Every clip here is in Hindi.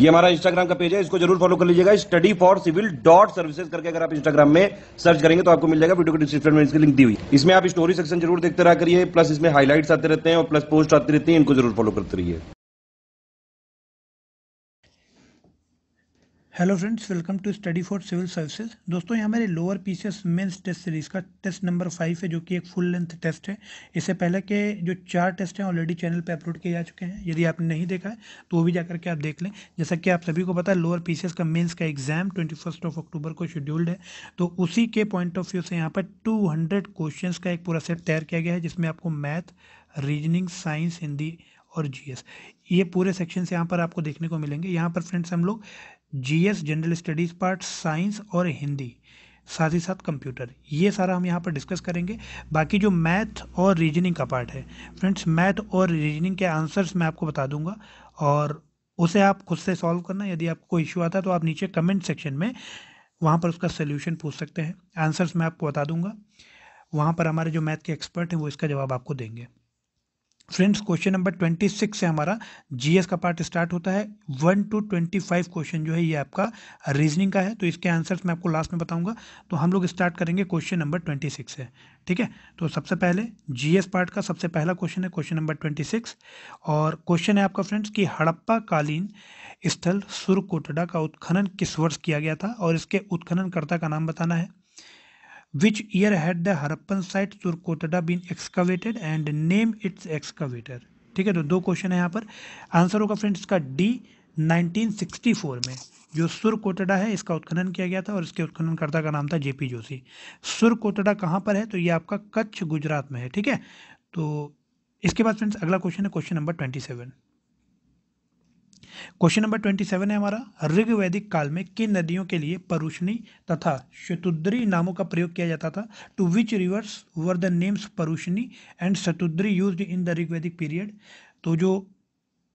ये हमारा इंस्टाग्राम का पेज है इसको जरूर फॉलो कर लीजिएगा study for civil dot services करके अगर आप इंस्टाग्राम में सर्च करेंगे तो आपको मिल जाएगा वीडियो के डिस्क्रिप्शन में इसकी लिंक दी हुई इसमें आप स्टोरी सेक्शन जरूर देखते रहा करिए प्लस इसमें हाईलाइट्स आते रहते हैं और प्लस पोस्ट आती रहती है इनको जरूर फॉलो करते रहिए hello friends welcome to study for civil services दोस्तों यहाँ मेरे lower PCS mains test series का टेस्ट नंबर फाइव है जो कि एक फुल लेंथ टेस्ट है इससे पहले के जो चार टेस्ट हैं ऑलरेडी चैनल पे अपलोड किए जा चुके हैं यदि आपने नहीं देखा है तो वो भी जाकर के आप देख लें जैसा कि आप सभी को पता है लोअर पी का मेन्स का एग्जाम ट्वेंटी ऑफ अक्टूबर को शेड्यूल्ड है तो उसी के पॉइंट ऑफ व्यू से यहाँ पर टू क्वेश्चन का एक पूरा सेट तैयार किया गया है जिसमें आपको मैथ रीजनिंग साइंस हिंदी और जीएस ये पूरे सेक्शन से यहाँ पर आपको देखने को मिलेंगे यहाँ पर फ्रेंड्स हम लोग GS general studies part science और हिंदी साथ ही साथ कंप्यूटर ये सारा हम यहाँ पर डिस्कस करेंगे बाकी जो मैथ और रीजनिंग का पार्ट है फ्रेंड्स मैथ और रीजनिंग के आंसर्स मैं आपको बता दूंगा और उसे आप खुद से सॉल्व करना यदि आपको कोई इश्यू आता है तो आप नीचे कमेंट सेक्शन में वहाँ पर उसका सोल्यूशन पूछ सकते हैं आंसर्स मैं आपको बता दूंगा वहाँ पर हमारे जो मैथ के एक्सपर्ट हैं वो इसका जवाब आपको देंगे friends question number twenty six से हमारा जीएस का पार्ट स्टार्ट होता है one two twenty five question जो है ये आपका रीजनिंग का है तो इसके आंसर्स मैं आपको लास्ट में बताऊंगा तो हम लोग स्टार्ट करेंगे क्वेश्चन नंबर ट्वेंटी सिक्स से ठीक है तो सबसे पहले जीएस पार्ट का सबसे पहला क्वेश्चन है क्वेश्चन नंबर ट्वेंटी सिक्स और क्वेश्चन है आपका फ्रेंड्स कि हड़प्पा कालीन स्थल सुरकोटडा का उत्खनन किस वर्ष किया गया था और इसके उत्खननकर्ता का नाम बताना है which year had the Harappan site Surkotada been excavated and name its excavator? ठीक है तो दो क्वेश्चन है यहाँ पर आंसर होगा फ्रेंड्स इसका डी 1964 में जो सुर कोटडा है इसका उत्खनन किया गया था और इसके उत्खननकर्ता का नाम था जेपी जोशी सुर कोटडा कहाँ पर है तो ये आपका कच्छ गुजरात में है ठीक है तो इसके बाद फ्रेंड्स अगला क्वेश्चन है question number twenty seven question number twenty seven है हमारा ऋग्वैदिक काल में किन नदियों के लिए परुषणी तथा शतुद्री नामों का प्रयोग किया जाता था to which rivers were the names Parushni and Shutudri use in the Rigvedic period तो जो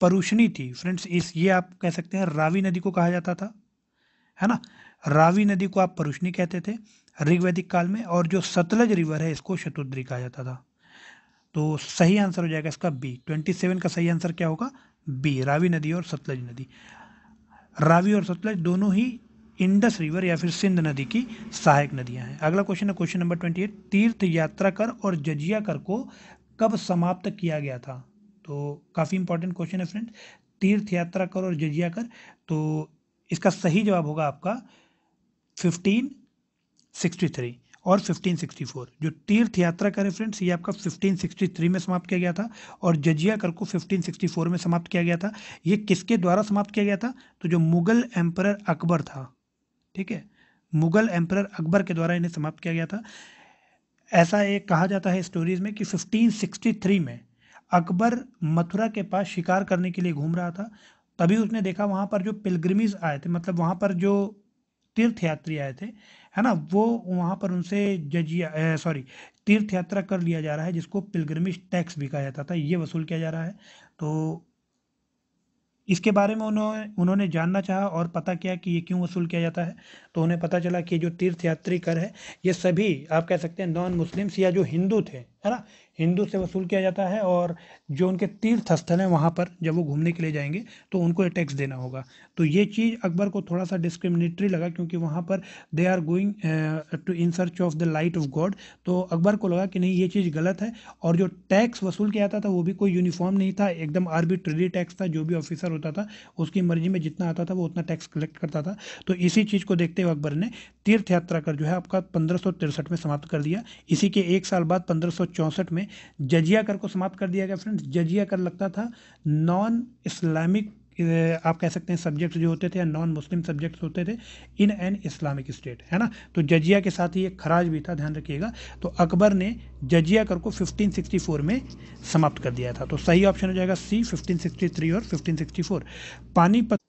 परुषणी थी फ्रेंड्स इस ये आप कह सकते हैं रावी नदी को कहा जाता था है ना रावी नदी को आप परुषणी कहते थे ऋग्वैदिक काल में और जो सतलज रिवर है इसको शतुद्री कहा जाता था तो सही आंसर हो जाएगा इसका बी ट्वेंटी सेवन का सही आंसर क्या होगा बी रावी नदी और सतलज नदी रावी और सतलज दोनों ही इंडस रिवर या फिर सिंध नदी की सहायक नदियां हैं अगला क्वेश्चन है क्वेश्चन नंबर ट्वेंटी एट तीर्थ यात्रा कर और जजिया कर को कब समाप्त किया गया था तो काफ़ी इंपॉर्टेंट क्वेश्चन है फ्रेंड तीर्थ यात्रा कर और जजिया कर तो इसका सही जवाब होगा आपका फिफ्टीन सिक्सटी थ्री और 1564 जो तीर्थ यात्रा का रेफरेंस ये आपका 1563 में समाप्त किया गया था और जजिया कर को 1564 में समाप्त किया गया था ये किसके द्वारा समाप्त किया गया था तो जो मुगल एम्पर अकबर था ठीक है मुगल एम्पर अकबर के द्वारा इन्हें समाप्त किया गया था ऐसा एक कहा जाता है स्टोरीज में कि 1563 में अकबर मथुरा के पास शिकार करने के लिए घूम रहा था तभी उसने देखा वहाँ पर जो पिलग्रमीज आए थे मतलब वहाँ पर जो तीर्थयात्री आए थे है ना वो वहाँ पर उनसे जजिया सॉरी तीर्थ यात्रा कर लिया जा रहा है जिसको पिलग्रमिज टैक्स भी कहा जाता था ये वसूल किया जा रहा है तो इसके बारे में उन्होंने उन्होंने जानना चाहा और पता किया कि ये क्यों वसूल किया जाता है तो उन्हें पता चला कि जो तीर्थयात्री कर है ये सभी आप कह सकते हैं नॉन मुस्लिम्स या जो हिंदू थे है ना हिंदू से वसूल किया जाता है और जो उनके तीर्थ स्थल हैं वहाँ पर जब वो घूमने के लिए जाएंगे तो उनको ये टैक्स देना होगा तो ये चीज़ अकबर को थोड़ा सा डिस्क्रिमिनेटरी लगा क्योंकि वहाँ पर they are going to in search of the light of god तो अकबर को लगा कि नहीं ये चीज़ गलत है और जो टैक्स वसूल किया जाता था वो भी कोई यूनिफॉर्म नहीं था एकदम आर्बिट्रेरी टैक्स था जो भी ऑफिसर होता था उसकी मर्जी में जितना आता था वो उतना टैक्स कलेक्ट करता था तो इसी चीज़ को देखते हुए अकबर ने तीर्थ यात्रा कर जो है आपका पंद्रह में समाप्त कर दिया इसी के एक साल बाद पंद्रह 1964 में जजिया कर को समाप्त कर दिया गया फ्रेंड्स जजिया कर लगता था नॉन इस्लामिक आप कह सकते हैं सब्जेक्ट जो होते थे या नॉन मुस्लिम सब्जेक्ट्स होते थे इन एन इस्लामिक स्टेट है ना तो जजिया के साथ ही एक खराज भी था ध्यान रखिएगा तो अकबर ने जजिया कर को 1564 में समाप्त कर दिया था तो सही ऑप्शन हो जाएगा सी 1563 और 1564 पानीपत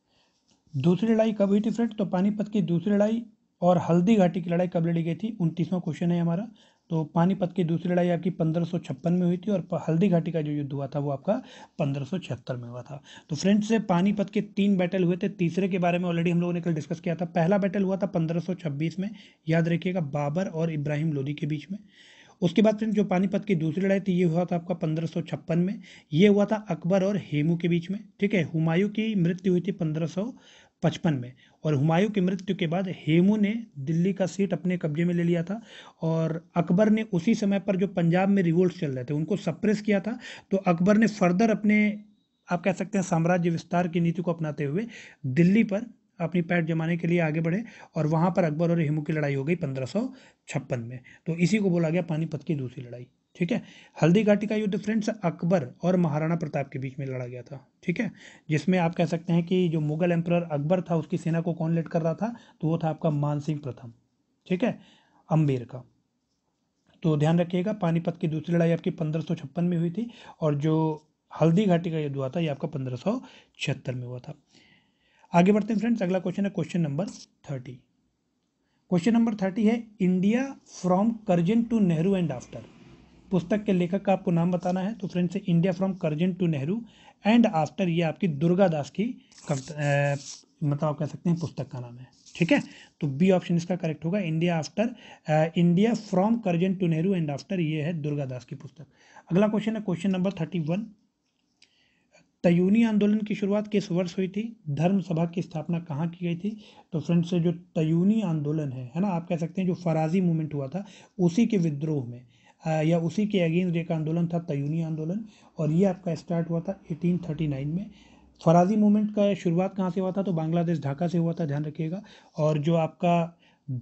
दूसरी लड़ाई कब हुई थी फ्रेंड तो पानीपत की दूसरी लड़ाई और हल्दी घाटी की लड़ाई कब लड़ी गई थी उनतीसवां क्वेश्चन है हमारा तो पानीपत की दूसरी लड़ाई आपकी पंद्रह में हुई थी और हल्दी घाटी का जो युद्ध हुआ था वो आपका पंद्रह में हुआ था तो फ्रेंड्स से पानीपत के तीन बैटल हुए थे तीसरे के बारे में ऑलरेडी हम लोगों ने कल डिस्कस किया था पहला बैटल हुआ था पंद्रह में याद रखिएगा बाबर और इब्राहिम लोधी के बीच में उसके बाद फ्रेंड जो पानीपत की दूसरी लड़ाई थी ये हुआ था आपका पंद्रह में ये हुआ था अकबर और हेमू के बीच में ठीक है हुमायूं की मृत्यु हुई थी पंद्रह पचपन में और हुमायूं की मृत्यु के बाद हेमू ने दिल्ली का सीट अपने कब्जे में ले लिया था और अकबर ने उसी समय पर जो पंजाब में रिवोल्ट चल रहे थे उनको सप्रेस किया था तो अकबर ने फर्दर अपने आप कह सकते हैं साम्राज्य विस्तार की नीति को अपनाते हुए दिल्ली पर अपनी पैठ जमाने के लिए आगे बढ़े और वहाँ पर अकबर और हेमू की लड़ाई हो गई पंद्रह में तो इसी को बोला गया पानीपत की दूसरी लड़ाई ठीक है हल्दी घाटी का युद्ध फ्रेंड्स अकबर और महाराणा प्रताप के बीच में लड़ा गया था ठीक है जिसमें आप कह सकते हैं कि जो मुगल एम्प्रर अकबर था उसकी सेना को कौन लेट कर रहा था तो वो था आपका मानसिंह प्रथम ठीक है अम्बेर का तो ध्यान रखिएगा पानीपत की दूसरी लड़ाई आपकी पंद्रह में हुई थी और जो हल्दी घाटी का युद्ध हुआ था ये आपका पंद्रह में हुआ था आगे बढ़ते हैं फ्रेंड्स अगला क्वेश्चन है question number thirty question number thirty है India from Curzon to Nehru and after पुस्तक के लेखक का आपको नाम बताना है तो friends India from Curzon to Nehru and after ये आपकी दुर्गा दास की मतलब आप कह सकते हैं पुस्तक का नाम है ठीक है तो बी ऑप्शन इसका करेक्ट होगा India after India from Curzon to Nehru and after ये है दुर्गा दास की पुस्तक अगला क्वेश्चन है question number thirty one Taiyuni आंदोलन की शुरुआत किस वर्ष हुई थी धर्म सभा की स्थापना कहाँ की गई थी तो फ्रेंड्स जो तयूनी आंदोलन है है ना आप कह सकते हैं जो फराजी मूवमेंट हुआ था उसी के विद्रोह में या उसी के अगेंस्ट एक आंदोलन था तयूनी आंदोलन और ये आपका स्टार्ट हुआ था 1839 में फराजी मूवमेंट का शुरुआत कहाँ से हुआ था तो बांग्लादेश ढाका से हुआ था ध्यान रखिएगा और जो आपका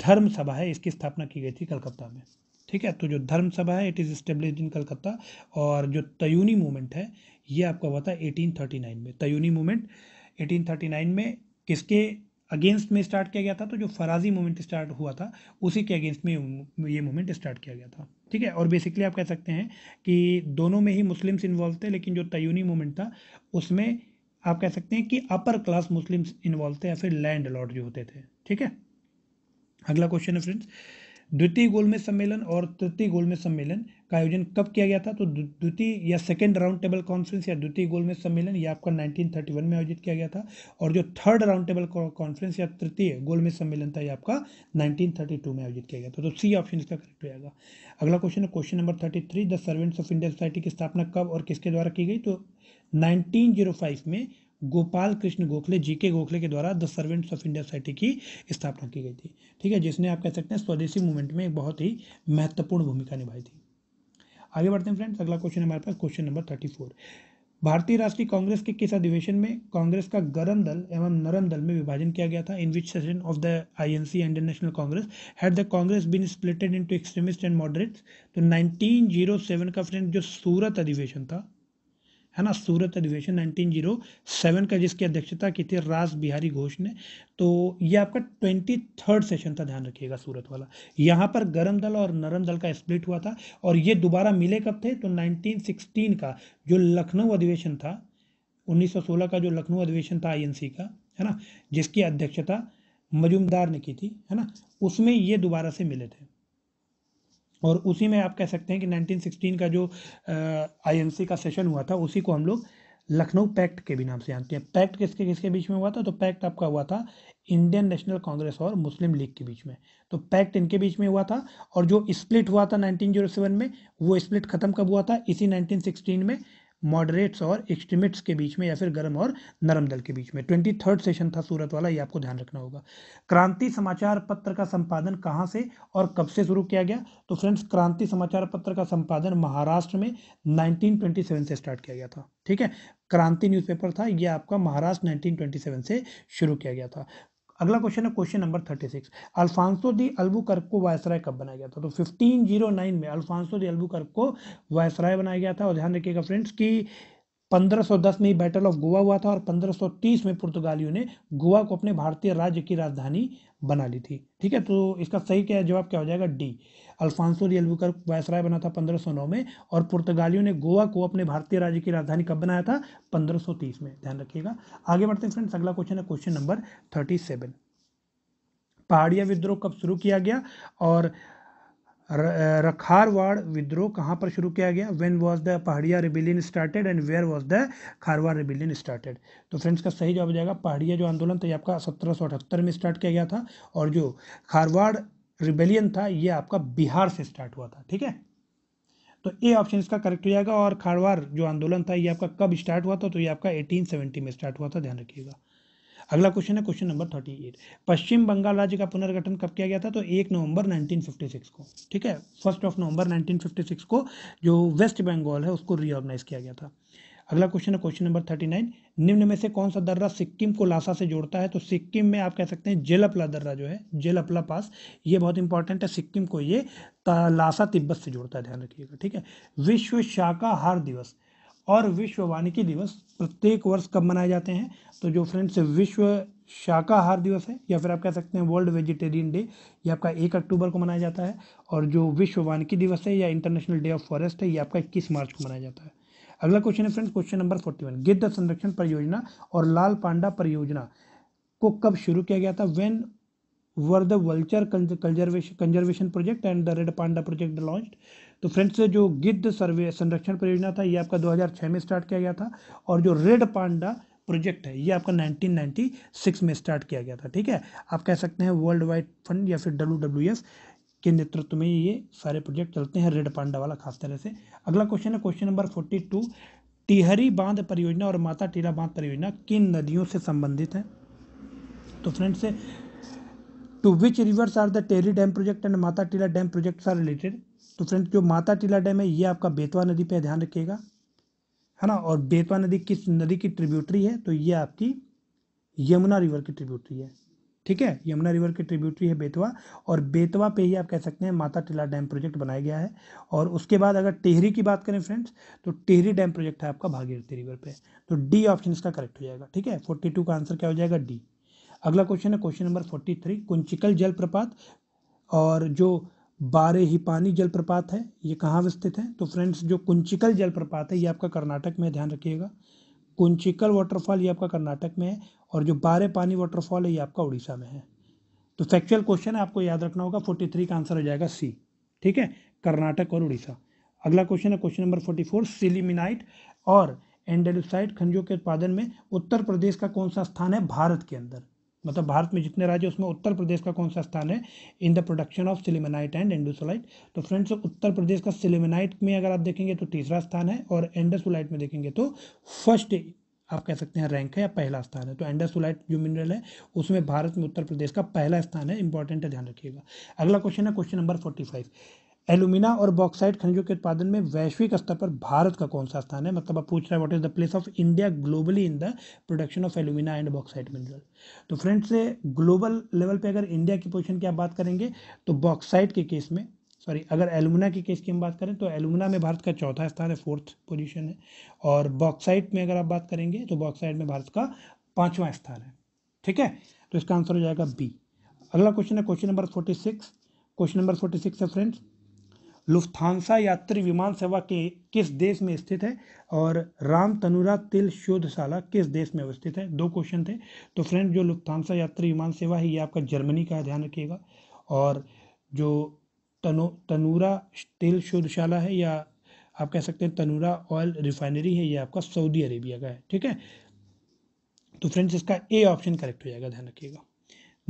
धर्म सभा है इसकी स्थापना की गई थी कलकत्ता में ठीक है तो जो धर्म सभा है it is establish in Calcutta और जो तयूनी मूवमेंट है ये आपका हुआ था 1839 में तयूनी मूवमेंट 1839 में किसके अगेंस्ट में स्टार्ट किया गया था तो जो फराजी मूवमेंट स्टार्ट हुआ था उसी के अगेंस्ट में ये मूवमेंट स्टार्ट किया गया था ठीक है और बेसिकली आप कह सकते हैं कि दोनों में ही मुस्लिम्स इन्वॉल्व थे लेकिन जो तयूनी मूवमेंट था उसमें आप कह सकते हैं कि अपर क्लास मुस्लिम्स इन्वॉल्व थे या फिर लैंड लॉर्ड जो होते थे ठीक है अगला क्वेश्चन है फ्रेंड्स द्वितीय गोलमेज सम्मेलन और तृतीय गोलमेज सम्मेलन का आयोजन कब किया गया था तो द्वितीय या सेकेंड राउंड टेबल कॉन्फ्रेंस या द्वितीय में सम्मेलन ये आपका 1931 में आयोजित किया गया था और जो थर्ड राउंड टेबल कॉन्फ्रेंस या तृतीय में सम्मेलन था यह आपका 1932 में आयोजित किया गया था तो सी ऑप्शन इसका करेक्ट हो जाएगा अगला क्वेश्चन है question number thirty three the servants of India society की स्थापना कब और किसके द्वारा की गई तो नाइनटीन oh में गोपाल कृष्ण गोखले जी के गोखले के द्वारा the servants of India society की स्थापना की गई थी ठीक है जिसने आप कह सकते हैं स्वदेशी मूवमेंट में एक बहुत ही महत्वपूर्ण भूमिका निभाई थी आगे बढ़ते हैं फ्रेंड्स अगला क्वेश्चन हमारे पास question number thirty four Bharatiya Rashtriya Congress के किस अधिवेशन में कांग्रेस का गरम दल एवं नरम दल में विभाजन किया गया था in which session of the INC and national congress had the congress been splitted into extremist and moderate तो 1907 का फ्रेंड जो सूरत अधिवेशन था है ना सूरत अधिवेशन 1907 का जिसकी अध्यक्षता की थी राज बिहारी घोष ने तो ये आपका ट्वेंटी थर्ड सेशन था ध्यान रखिएगा सूरत वाला यहाँ पर गर्म दल और नरम दल का स्प्लिट हुआ था और ये दोबारा मिले कब थे तो 1916 का जो लखनऊ अधिवेशन था 1916 का जो लखनऊ अधिवेशन था आईएनसी का है ना जिसकी अध्यक्षता मजूमदार ने की थी है ना उसमें ये दोबारा से मिले थे और उसी में आप कह सकते हैं कि 1916 का जो आईएनसी का सेशन हुआ था उसी को हम लोग लखनऊ पैक्ट के भी नाम से जानते हैं पैक्ट किसके किसके बीच में हुआ था तो पैक्ट आपका हुआ था इंडियन नेशनल कांग्रेस और मुस्लिम लीग के बीच में तो पैक्ट इनके बीच में हुआ था और जो स्प्लिट हुआ था 1907 में वो स्प्लिट खत्म कब हुआ था इसी 1916 में मॉडरेट्स और एक्सट्रीमिट्स के बीच में या फिर गर्म और नरम दल के बीच में ट्वेंटी थर्ड सेशन था सूरत वाला ये आपको ध्यान रखना होगा क्रांति समाचार पत्र का संपादन कहाँ से और कब से शुरू किया गया तो फ्रेंड्स क्रांति समाचार पत्र का संपादन महाराष्ट्र में नाइनटीन से स्टार्ट किया गया था ठीक है क्रांति न्यूज़पेपर था यह आपका महाराष्ट्र 1927 से शुरू किया गया था अगला क्वेश्चन है question number thirty six Alfonso de Albuquerque को वायसराय कब बनाया गया था तो फिफ्टीन जीरो नाइन में अल्फांसो दी अल्बू कर्क को वायसराय बनाया गया था और ध्यान रखिएगा फ्रेंड्स की 1510 में बैटल ऑफ गोवा हुआ था और 1530 में पुर्तगालियों ने गोवा को अपने भारतीय राज्य की राजधानी बना ली थी ठीक है तो इसका सही क्या जवाब क्या हो जाएगा डी अल्फांसो डी का वायसराय बना था पंद्रह में और पुर्तगालियों ने गोवा को अपने भारतीय राज्य की राजधानी कब बनाया था तीस में ध्यान रखिएगा आगे बढ़ते हैं फ्रेंड्स अगला क्वेश्चन है क्वेश्चन नंबर सेवन पहाड़िया विद्रोह कब शुरू किया गया और रखारवाड़ विद्रोह कहाँ पर शुरू किया गया when was the Pahariya rebellion started and where was the Kharwar rebellion started तो फ्रेंड्स का सही जवाब हो जाएगा पहाड़िया जो आंदोलन था आपका सत्रह सौ अठहत्तर में स्टार्ट किया गया था और जो खारवाड़ रिबेलियन था ये आपका बिहार से स्टार्ट हुआ था ठीक है तो ए ऑप्शन इसका करेक्ट हो जाएगा और खाड़वार जो आंदोलन था ये आपका कब स्टार्ट हुआ था तो ये आपका 1870 में स्टार्ट हुआ था ध्यान रखिएगा अगला क्वेश्चन है क्वेश्चन नंबर 38 पश्चिम बंगाल राज्य का पुनर्गठन कब किया गया था तो एक नवंबर 1956 को ठीक है फर्स्ट ऑफ नवंबर 1956 को जो वेस्ट बंगाल है उसको रीऑर्गेनाइज किया गया था अगला क्वेश्चन है क्वेश्चन नंबर थर्टी नाइन निम्न में से कौन सा दर्रा सिक्किम को लासा से जोड़ता है तो सिक्किम में आप कह सकते हैं जेलपला दर्रा जो है जेलअपला पास ये बहुत इंपॉर्टेंट है सिक्किम को ये लासा तिब्बत से जोड़ता है ध्यान रखिएगा ठीक है विश्व शाकाहार दिवस और विश्व वानिकी दिवस प्रत्येक वर्ष कब मनाए जाते हैं तो जो फ्रेंड्स विश्व शाकाहार दिवस है या फिर आप कह सकते हैं वर्ल्ड वेजिटेरियन डे ये आपका एक अक्टूबर को मनाया जाता है और जो विश्व वानिकी दिवस है या इंटरनेशनल डे ऑफ फॉरेस्ट है ये आपका इक्कीस मार्च को मनाया जाता है अगला क्वेश्चन है friends question number forty one गिद्ध संरक्षण परियोजना और लाल पांडा परियोजना को कब शुरू किया गया था when were the vulture conservation conservation project and the red panda project launch तो फ्रेंड्स जो गिद्ध सर्वे संरक्षण परियोजना था ये आपका 2006 में स्टार्ट किया गया था और जो रेड पांडा प्रोजेक्ट है ये आपका 1996 में स्टार्ट किया गया था ठीक है आप कह सकते हैं वर्ल्ड वाइड फंड या फिर डब्ल्यू के नेतृत्व में ये सारे प्रोजेक्ट चलते हैं रेड पांडा वाला खास तरह से अगला क्वेश्चन है question number forty two Tehri बांध परियोजना और माता टीला बांध परियोजना किन नदियों से संबंधित है तो friends to which rivers are the Tehri dam project and Mata Tila dam project are related तो फ्रेंड्स जो माता टीला डैम है ये आपका बेतवा नदी पे ध्यान रखिएगा है ना और बेतवा नदी किस नदी की ट्रिब्यूटरी है तो ये आपकी यमुना रिवर की ट्रिब्यूटरी है ठीक है यमुना रिवर की ट्रिब्यूटरी है बेतवा और बेतवा पे ही आप कह सकते हैं माता टिला डैम प्रोजेक्ट बनाया गया है और उसके बाद अगर टेहरी की बात करें फ्रेंड्स तो टेहरी डैम प्रोजेक्ट है आपका भागीरथी रिवर पे तो डी ऑप्शन इसका करेक्ट हो जाएगा ठीक है फोर्टी टू का आंसर क्या हो जाएगा डी अगला क्वेश्चन है question number forty three Kunchikal जलप्रपात और जो बारे ही पानी जलप्रपात है ये कहाँ अवस्थित है तो फ्रेंड्स जो कुंचिकल जलप्रपात है ये आपका कर्नाटक में ध्यान रखिएगा कुंचिकल वाटरफॉल ये आपका कर्नाटक में है और जो बारह पानी वाटरफॉल है ये आपका उड़ीसा में है तो फैक्चुअल क्वेश्चन है आपको याद रखना होगा फोर्टी थ्री का आंसर हो जाएगा सी ठीक है कर्नाटक और उड़ीसा अगला क्वेश्चन है question number forty four sillimanite और एंडेलुसाइट खनिजों के उत्पादन में उत्तर प्रदेश का कौन सा स्थान है भारत के अंदर मतलब भारत में जितने राज्य उसमें उत्तर प्रदेश का कौन सा स्थान है in the production of sillimanite and andalusite तो फ्रेंड्स उत्तर प्रदेश का सिलिमेनाइट में अगर आप देखेंगे तो तीसरा स्थान है और एंडोसोलाइट में देखेंगे तो फर्स्ट आप कह सकते हैं रैंक है या पहला स्थान है तो एंडोसोलाइट जो मिनरल है उसमें भारत में उत्तर प्रदेश का पहला स्थान है इंपॉर्टेंट है ध्यान रखिएगा अगला क्वेश्चन है question number forty five alumina और बॉक्साइड खनिजों के उत्पादन में वैश्विक स्तर पर भारत का कौन सा स्थान है मतलब आप पूछ रहे हैं what is the place of India globally in the production of alumina and bauxite mineral तो फ्रेंड्स ग्लोबल लेवल पे अगर इंडिया की पोजिशन की आप बात करेंगे तो बॉक्साइड के केस में सॉरी अगर एलुमिना के केस की हम बात करें तो एलुमिना में भारत का चौथा स्थान है फोर्थ पोजिशन है और बॉक्साइड में अगर आप बात करेंगे तो बॉक्साइड में भारत का पाँचवा स्थान है ठीक है तो इसका आंसर हो जाएगा बी अगला क्वेश्चन है question number forty six question number forty six है फ्रेंड्स लुफ्थानसा यात्री विमान सेवा के किस देश में स्थित है और राम तनुरा तिल शोधशाला किस देश में अवस्थित है दो क्वेश्चन थे तो फ्रेंड जो लुफ्थानसा यात्री विमान सेवा है ये आपका जर्मनी का ध्यान रखिएगा और जो तनु तनूरा तेल शोधशाला है या आप कह सकते हैं तनूरा ऑयल रिफाइनरी है ये आपका सऊदी अरेबिया का है ठीक है तो फ्रेंड्स इसका ए ऑप्शन करेक्ट हो जाएगा ध्यान रखिएगा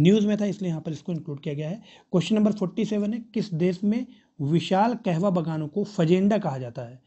न्यूज़ में था इसलिए यहाँ पर इसको इंक्लूड किया गया है क्वेश्चन नंबर फोर्टी सेवन है किस देश में विशाल कहवा बगानों को फजेंडा कहा जाता है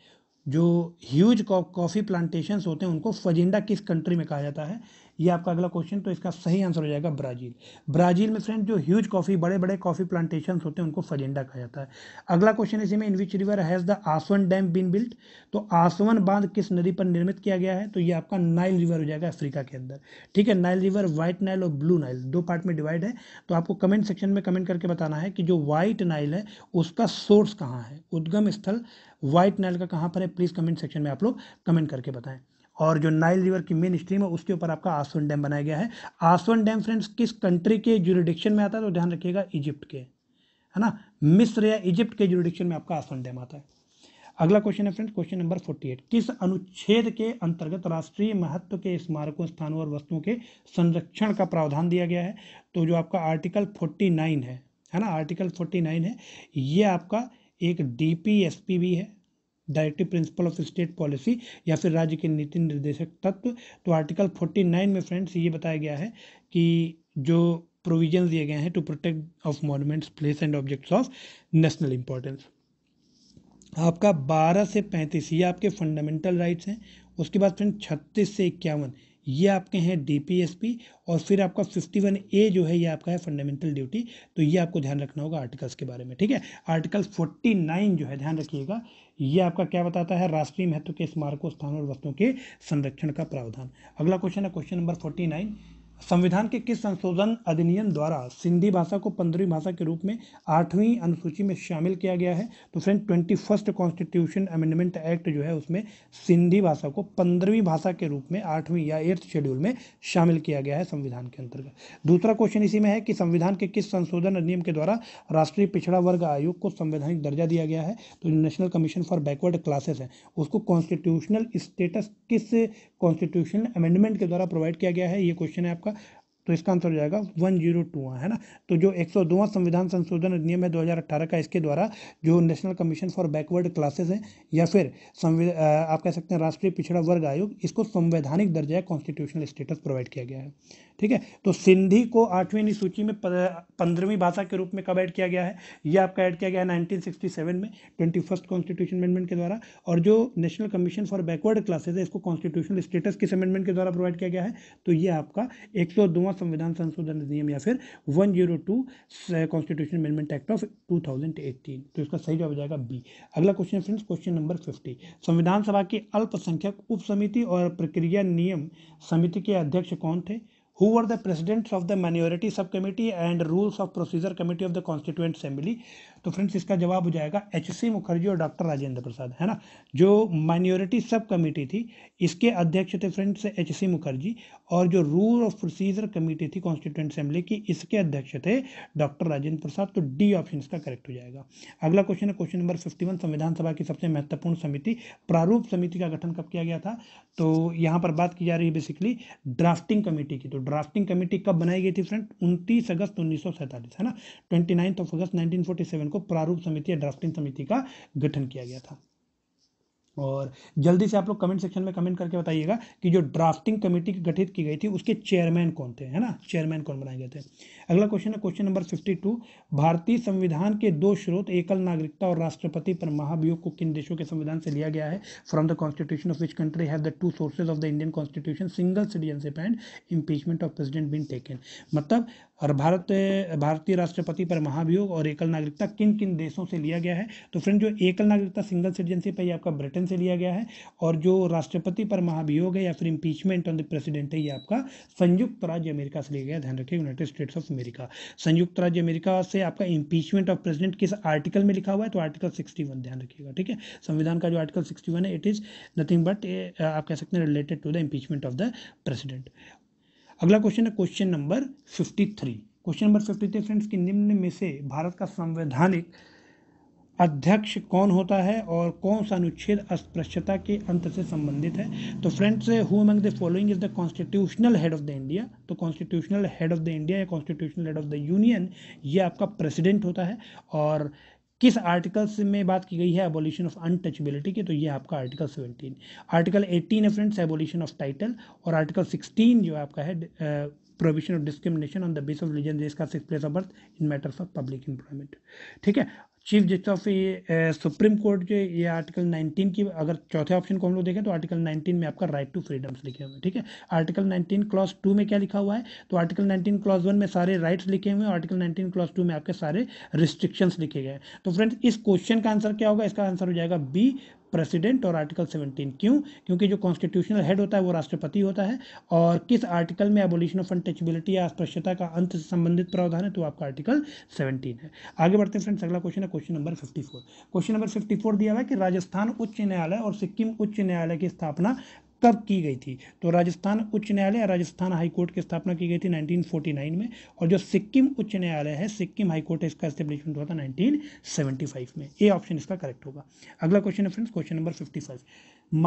जो ह्यूज कॉफ़ी प्लांटेशंस होते हैं उनको फजेंडा किस कंट्री में कहा जाता है ये आपका अगला क्वेश्चन तो इसका सही आंसर हो जाएगा ब्राज़ील ब्राज़ील में फ्रेंड जो ह्यूज कॉफ़ी बड़े बड़े कॉफ़ी प्लांटेशन होते हैं उनको फजेंडा कहा जाता है अगला क्वेश्चन इसी में in which river has the Aswan dam been built तो आसवन बांध किस नदी पर निर्मित किया गया है तो ये आपका नाइल रिवर हो जाएगा अफ्रीका के अंदर ठीक है नाइल रिवर व्हाइट नाइल और ब्लू नाइल दो पार्ट में डिवाइड है तो आपको कमेंट सेक्शन में कमेंट करके बताना है कि जो व्हाइट नाइल है उसका सोर्स कहाँ है उद्गम स्थल व्हाइट नाइल का कहाँ पर है प्लीज़ कमेंट सेक्शन में आप लोग कमेंट करके बताएं और जो नाइल रिवर की मेन स्ट्रीम है उसके ऊपर आपका आसवन डैम बनाया गया है आसवन डैम फ्रेंड्स किस कंट्री के जुरिडिक्शन में आता है तो ध्यान रखिएगा इजिप्ट के है ना मिस्र या इजिप्ट के जुरिडिक्शन में आपका आसवन डैम आता है अगला क्वेश्चन है फ्रेंड्स क्वेश्चन नंबर 48 किस अनुच्छेद के अंतर्गत राष्ट्रीय महत्व के स्मारकों स्थानों और वस्तुओं के संरक्षण का प्रावधान दिया गया है तो जो आपका आर्टिकल 49 है है ना आर्टिकल 49 है ये आपका एक डी भी है directive principle of state policy या फिर राज्य के नीति निर्देशक तत्व तो आर्टिकल फोर्टी नाइन में फ्रेंड्स ये बताया गया है कि जो प्रोविजन दिए गए हैं to protect of monuments place and objects of national importance आपका बारह से पैंतीस ये आपके फंडामेंटल राइट्स हैं उसके बाद फ्रेंड छत्तीस से इक्यावन ये आपके हैं डीपीएसपी और फिर आपका फिफ्टी वन ए जो है ये आपका है फंडामेंटल ड्यूटी तो ये आपको ध्यान रखना होगा आर्टिकल्स के बारे में ठीक है आर्टिकल फोर्टी नाइन जो है ध्यान रखिएगा ये आपका क्या बताता है राष्ट्रीय महत्व के स्मारकों स्थानों और वस्तुओं के संरक्षण का प्रावधान अगला क्वेश्चन है क्वेश्चन नंबर फोर्टी नाइन संविधान के किस संशोधन अधिनियम द्वारा सिंधी भाषा को पंद्रहवीं भाषा के रूप में आठवीं अनुसूची में शामिल किया गया है तो friend twenty first constitution amendment act जो है उसमें सिंधी भाषा को पंद्रहवीं भाषा के रूप में आठवीं या एट्थ शेड्यूल में शामिल किया गया है संविधान के अंतर्गत दूसरा क्वेश्चन इसी में है कि संविधान के किस संशोधन अधिनियम के द्वारा राष्ट्रीय पिछड़ा वर्ग आयोग को संवैधानिक दर्जा दिया गया है तो national commission for backward classes है उसको कॉन्स्टिट्यूशनल स्टेटस किस कॉन्स्टिट्यूशन अमेंडमेंट के द्वारा प्रोवाइड किया गया है ये क्वेश्चन है आपका época, तो इसका आंसर हो जाएगा वन जीरो टू है ना तो जो एक सौ दो संविधान संशोधन अधिनियम है दो हज़ार अट्ठारह का इसके द्वारा जो national commission for backward classes है या फिर आप कह सकते हैं राष्ट्रीय पिछड़ा वर्ग आयोग इसको संवैधानिक दर्जा या कॉन्स्टिट्यूशनल स्टेटस प्रोवाइड किया गया है ठीक है तो सिंधी को आठवीं सूची में पंद्रहवीं भाषा के रूप में कब ऐड किया गया है यह आपका ऐड किया गया है नाइनटीन में ट्वेंटी फर्स्ट कॉन्स्टिट्यूशन अमेंडमेंट के द्वारा और जो national commission for backward classes है इसको कॉन्स्टिट्यूशनल स्टेटस किस अमेंडमेंट के द्वारा प्रोवाइड किया गया है तो यह आपका एक सौ नौवा संविधान संशोधन अधिनियम या फिर one zero two constitution amendment act of two thousand eighteen तो इसका सही जवाब हो जाएगा बी अगला क्वेश्चन है फ्रेंड्स क्वेश्चन नंबर फिफ्टी संविधान सभा की अल्पसंख्यक उप समिति और प्रक्रिया नियम समिति के अध्यक्ष कौन थे who were the presidents of the minority sub committee and rules of procedure committee of the constituent assembly तो फ्रेंड्स इसका जवाब हो जाएगा एच सी मुखर्जी और डॉक्टर राजेंद्र प्रसाद है ना जो माइनॉरिटी सब कमेटी थी इसके अध्यक्ष थे फ्रेंड्स एच सी मुखर्जी और जो रूल ऑफ प्रोसीजर कमेटी थी कॉन्स्टिट्यूंट असेंबली की इसके अध्यक्ष थे डॉक्टर राजेंद्र प्रसाद तो डी ऑप्शन इसका करेक्ट हो जाएगा अगला क्वेश्चन है क्वेश्चन नंबर फिफ्टी संविधान सभा की सबसे महत्वपूर्ण समिति प्रारूप समिति का गठन कब किया गया था तो यहाँ पर बात की जा रही है बेसिकली ड्राफ्टिंग कमेटी की तो ड्राफ्टिंग कमेटी कब बनाई गई थी फ्रेंड उनतीस अगस्त उन्नीस है ना ट्वेंटी ऑफ अगस्त नाइनटीन को प्रारूप समिति या ड्राफ्टिंग समिति का गठन किया गया था और जल्दी से आप लोग कमेंट सेक्शन में कमेंट करके बताइएगा कि जो ड्राफ्टिंग कमेटी गठित की गई थी उसके चेयरमैन कौन थे है ना चेयरमैन कौन बनाए गए थे अगला क्वेश्चन है क्वेश्चन नंबर 52 भारतीय संविधान के दो स्रोत एकल नागरिकता और राष्ट्रपति पर महाभियोग को किन देशों के संविधान से लिया गया है from the constitution of which country have the two sources of the Indian constitution single citizenship and impeachment of president been taken मतलब और भारत भारतीय राष्ट्रपति पर महाभियोग और एकल नागरिकता किन किन देशों से लिया गया है तो फ्रेंड जो एकल नागरिकता सिंगल सिटीजनशिप है ये आपका ब्रिटेन से लिया गया है और जो राष्ट्रपति पर महाभियोग है या फिर इम्पीचमेंट ऑन द प्रेसिडेंट है ये आपका संयुक्त राज्य अमेरिका से लिया गया ध्यान रखिए यूनाइटेड स्टेट्स ऑफ अमेरिका संयुक्त राज्य अमेरिका से आपका इम्पीचमेंट ऑफ प्रेसिडेंट किस आर्टिकल में लिखा हुआ है तो आर्टिकल सिक्सटी ध्यान रखिएगा ठीक है संविधान का जो आर्टिकल सिक्सटी है इट इज़ नथिंग बट आप कह सकते हैं related to the impeachment of the president अगला क्वेश्चन है question number fifty three question number fifty three friends की निम्न में से भारत का संवैधानिक अध्यक्ष कौन होता है और कौन सा अनुच्छेद अस्पृश्यता के अंत से संबंधित है तो friends who among the following is the constitutional head of the India तो constitutional head of the India या constitutional head of the union ये आपका प्रेसिडेंट होता है और किस आर्टिकल्स में बात की गई है एबोलिशन ऑफ अनटचबिलिटी की तो ये आपका आर्टिकल 17 आर्टिकल 18 है फ्रेंड्स एबोलिशन ऑफ टाइटल और आर्टिकल 16 जो आपका है provision of discrimination on the base of religion देश का sex place of birth in matters of public employment ठीक है chief justice of supreme court जो ये आर्टिकल 19 की अगर चौथे ऑप्शन को हम लोग देखें तो आर्टिकल 19 में आपका राइट टू फ्रीडम्स लिखे हुए हैं ठीक है आर्टिकल 19 क्लॉज टू में क्या लिखा हुआ है तो आर्टिकल 19 क्लॉज वन में सारे राइट्स लिखे हुए हैं आर्टिकल 19 क्लॉज टू में आपके सारे रिस्ट्रिक्शंस लिखे गए हैं तो फ्रेंड्स इस क्वेश्चन का आंसर क्या होगा इसका आंसर हो जाएगा बी प्रेसिडेंट और आर्टिकल 17 क्यों क्योंकि जो कॉन्स्टिट्यूशनल हेड होता है वो राष्ट्रपति होता है और किस आर्टिकल में एबोलिशन ऑफ अनटचबिलिटी या अस्पृश्यता का अंत से संबंधित प्रावधान है तो आपका आर्टिकल 17 है आगे बढ़ते हैं फ्रेंड्स अगला क्वेश्चन है क्वेश्चन नंबर 54 क्वेश्चन नंबर 54 दिया हुआ है कि राजस्थान उच्च न्यायालय और सिक्किम उच्च न्यायालय की स्थापना कब की गई थी तो राजस्थान उच्च न्यायालय राजस्थान हाईकोर्ट की स्थापना की गई थी 1949 में और जो सिक्किम उच्च न्यायालय है सिक्किम हाईकोर्ट इसका स्टेब्लिशमेंट हुआ था 1975 में ए ऑप्शन इसका करेक्ट होगा अगला क्वेश्चन है फ्रेंड्स क्वेश्चन नंबर 55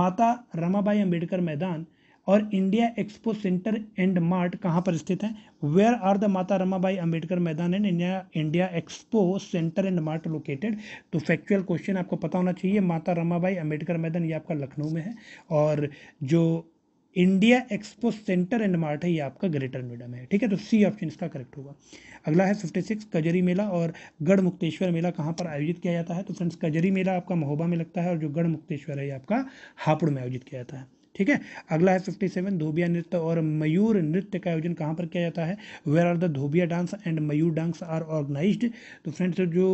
माता रमाबाई अंबेडकर मैदान और India Expo Centre and Mart कहाँ पर स्थित है वेयर आर द माता Ramabai Ambedkar Maidan and India India Expo Centre and Mart located तो फैक्चुअल क्वेश्चन आपको पता होना चाहिए माता रमाबाई अंबेडकर मैदान ये आपका लखनऊ में है और जो India Expo Centre and Mart है ये आपका ग्रेटर नोएडा में है ठीक है तो सी ऑप्शन इसका करेक्ट होगा अगला है फिफ्टी सिक्स कजरी मेला और गढ़ मुक्तेश्वर मेला कहाँ पर आयोजित किया जाता है तो फ्रेंड्स कजरी मेला आपका महोबा में लगता है और जो गढ़ मुक्तेश्वर है ये आपका हापुड़ में आयोजित किया जाता है ठीक है अगला है फिफ्टी सेवन धोबिया नृत्य और मयूर नृत्य का आयोजन कहाँ पर किया जाता है where are the Dhobia dance and Mayur dance are organised तो फ्रेंड्स जो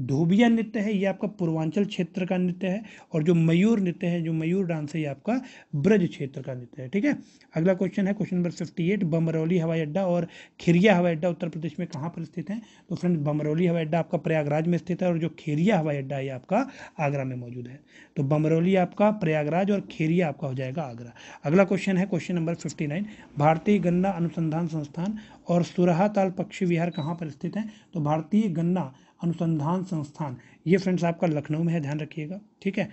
धोबिया नृत्य है ये आपका पूर्वांचल क्षेत्र का नृत्य है और जो मयूर नृत्य है जो मयूर डांस है ये आपका ब्रज क्षेत्र का नृत्य है ठीक है अगला क्वेश्चन है question number fifty eight Bamrauli हवाई अड्डा और खेरिया हवाई अड्डा उत्तर प्रदेश में कहाँ पर स्थित है तो फ्रेंड बमरौली हवाई अड्डा आपका प्रयागराज में स्थित है और जो खेरिया हवाई अड्डा है आपका आगरा में मौजूद है तो बमरौली आपका प्रयागराज और खेरिया आपका हो जाएगा आगरा अगला क्वेश्चन है क्वेश्चन नंबर फिफ्टी नाइन भारतीय गन्ना अनुसंधान संस्थान और सुरहा ताल पक्षी विहार कहाँ पर स्थित है तो भारतीय गन्ना अनुसंधान संस्थान ये फ्रेंड्स आपका लखनऊ में है ध्यान रखिएगा ठीक है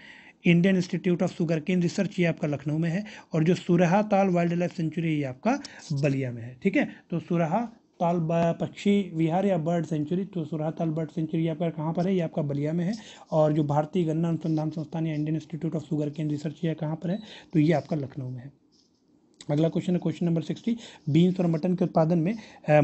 Indian Institute of Sugar Cane Research ये आपका लखनऊ में है और जो सुरहा ताल वाइल्ड लाइफ सेंचुरी ये आपका बलिया में है ठीक है तो सुरहा ताल पक्षी विहार या बर्ड सेंचुरी तो ताल बर्ड सेंचुरी आपका कहाँ पर है ये आपका बलिया में है और जो भारतीय गन्ना अनुसंधान संस्थान या Indian Institute of Sugar Cane Research ये कहाँ पर है तो ये आपका लखनऊ में है अगला क्वेश्चन है क्वेश्चन नंबर सिक्सटी बीन्स और मटन के उत्पादन में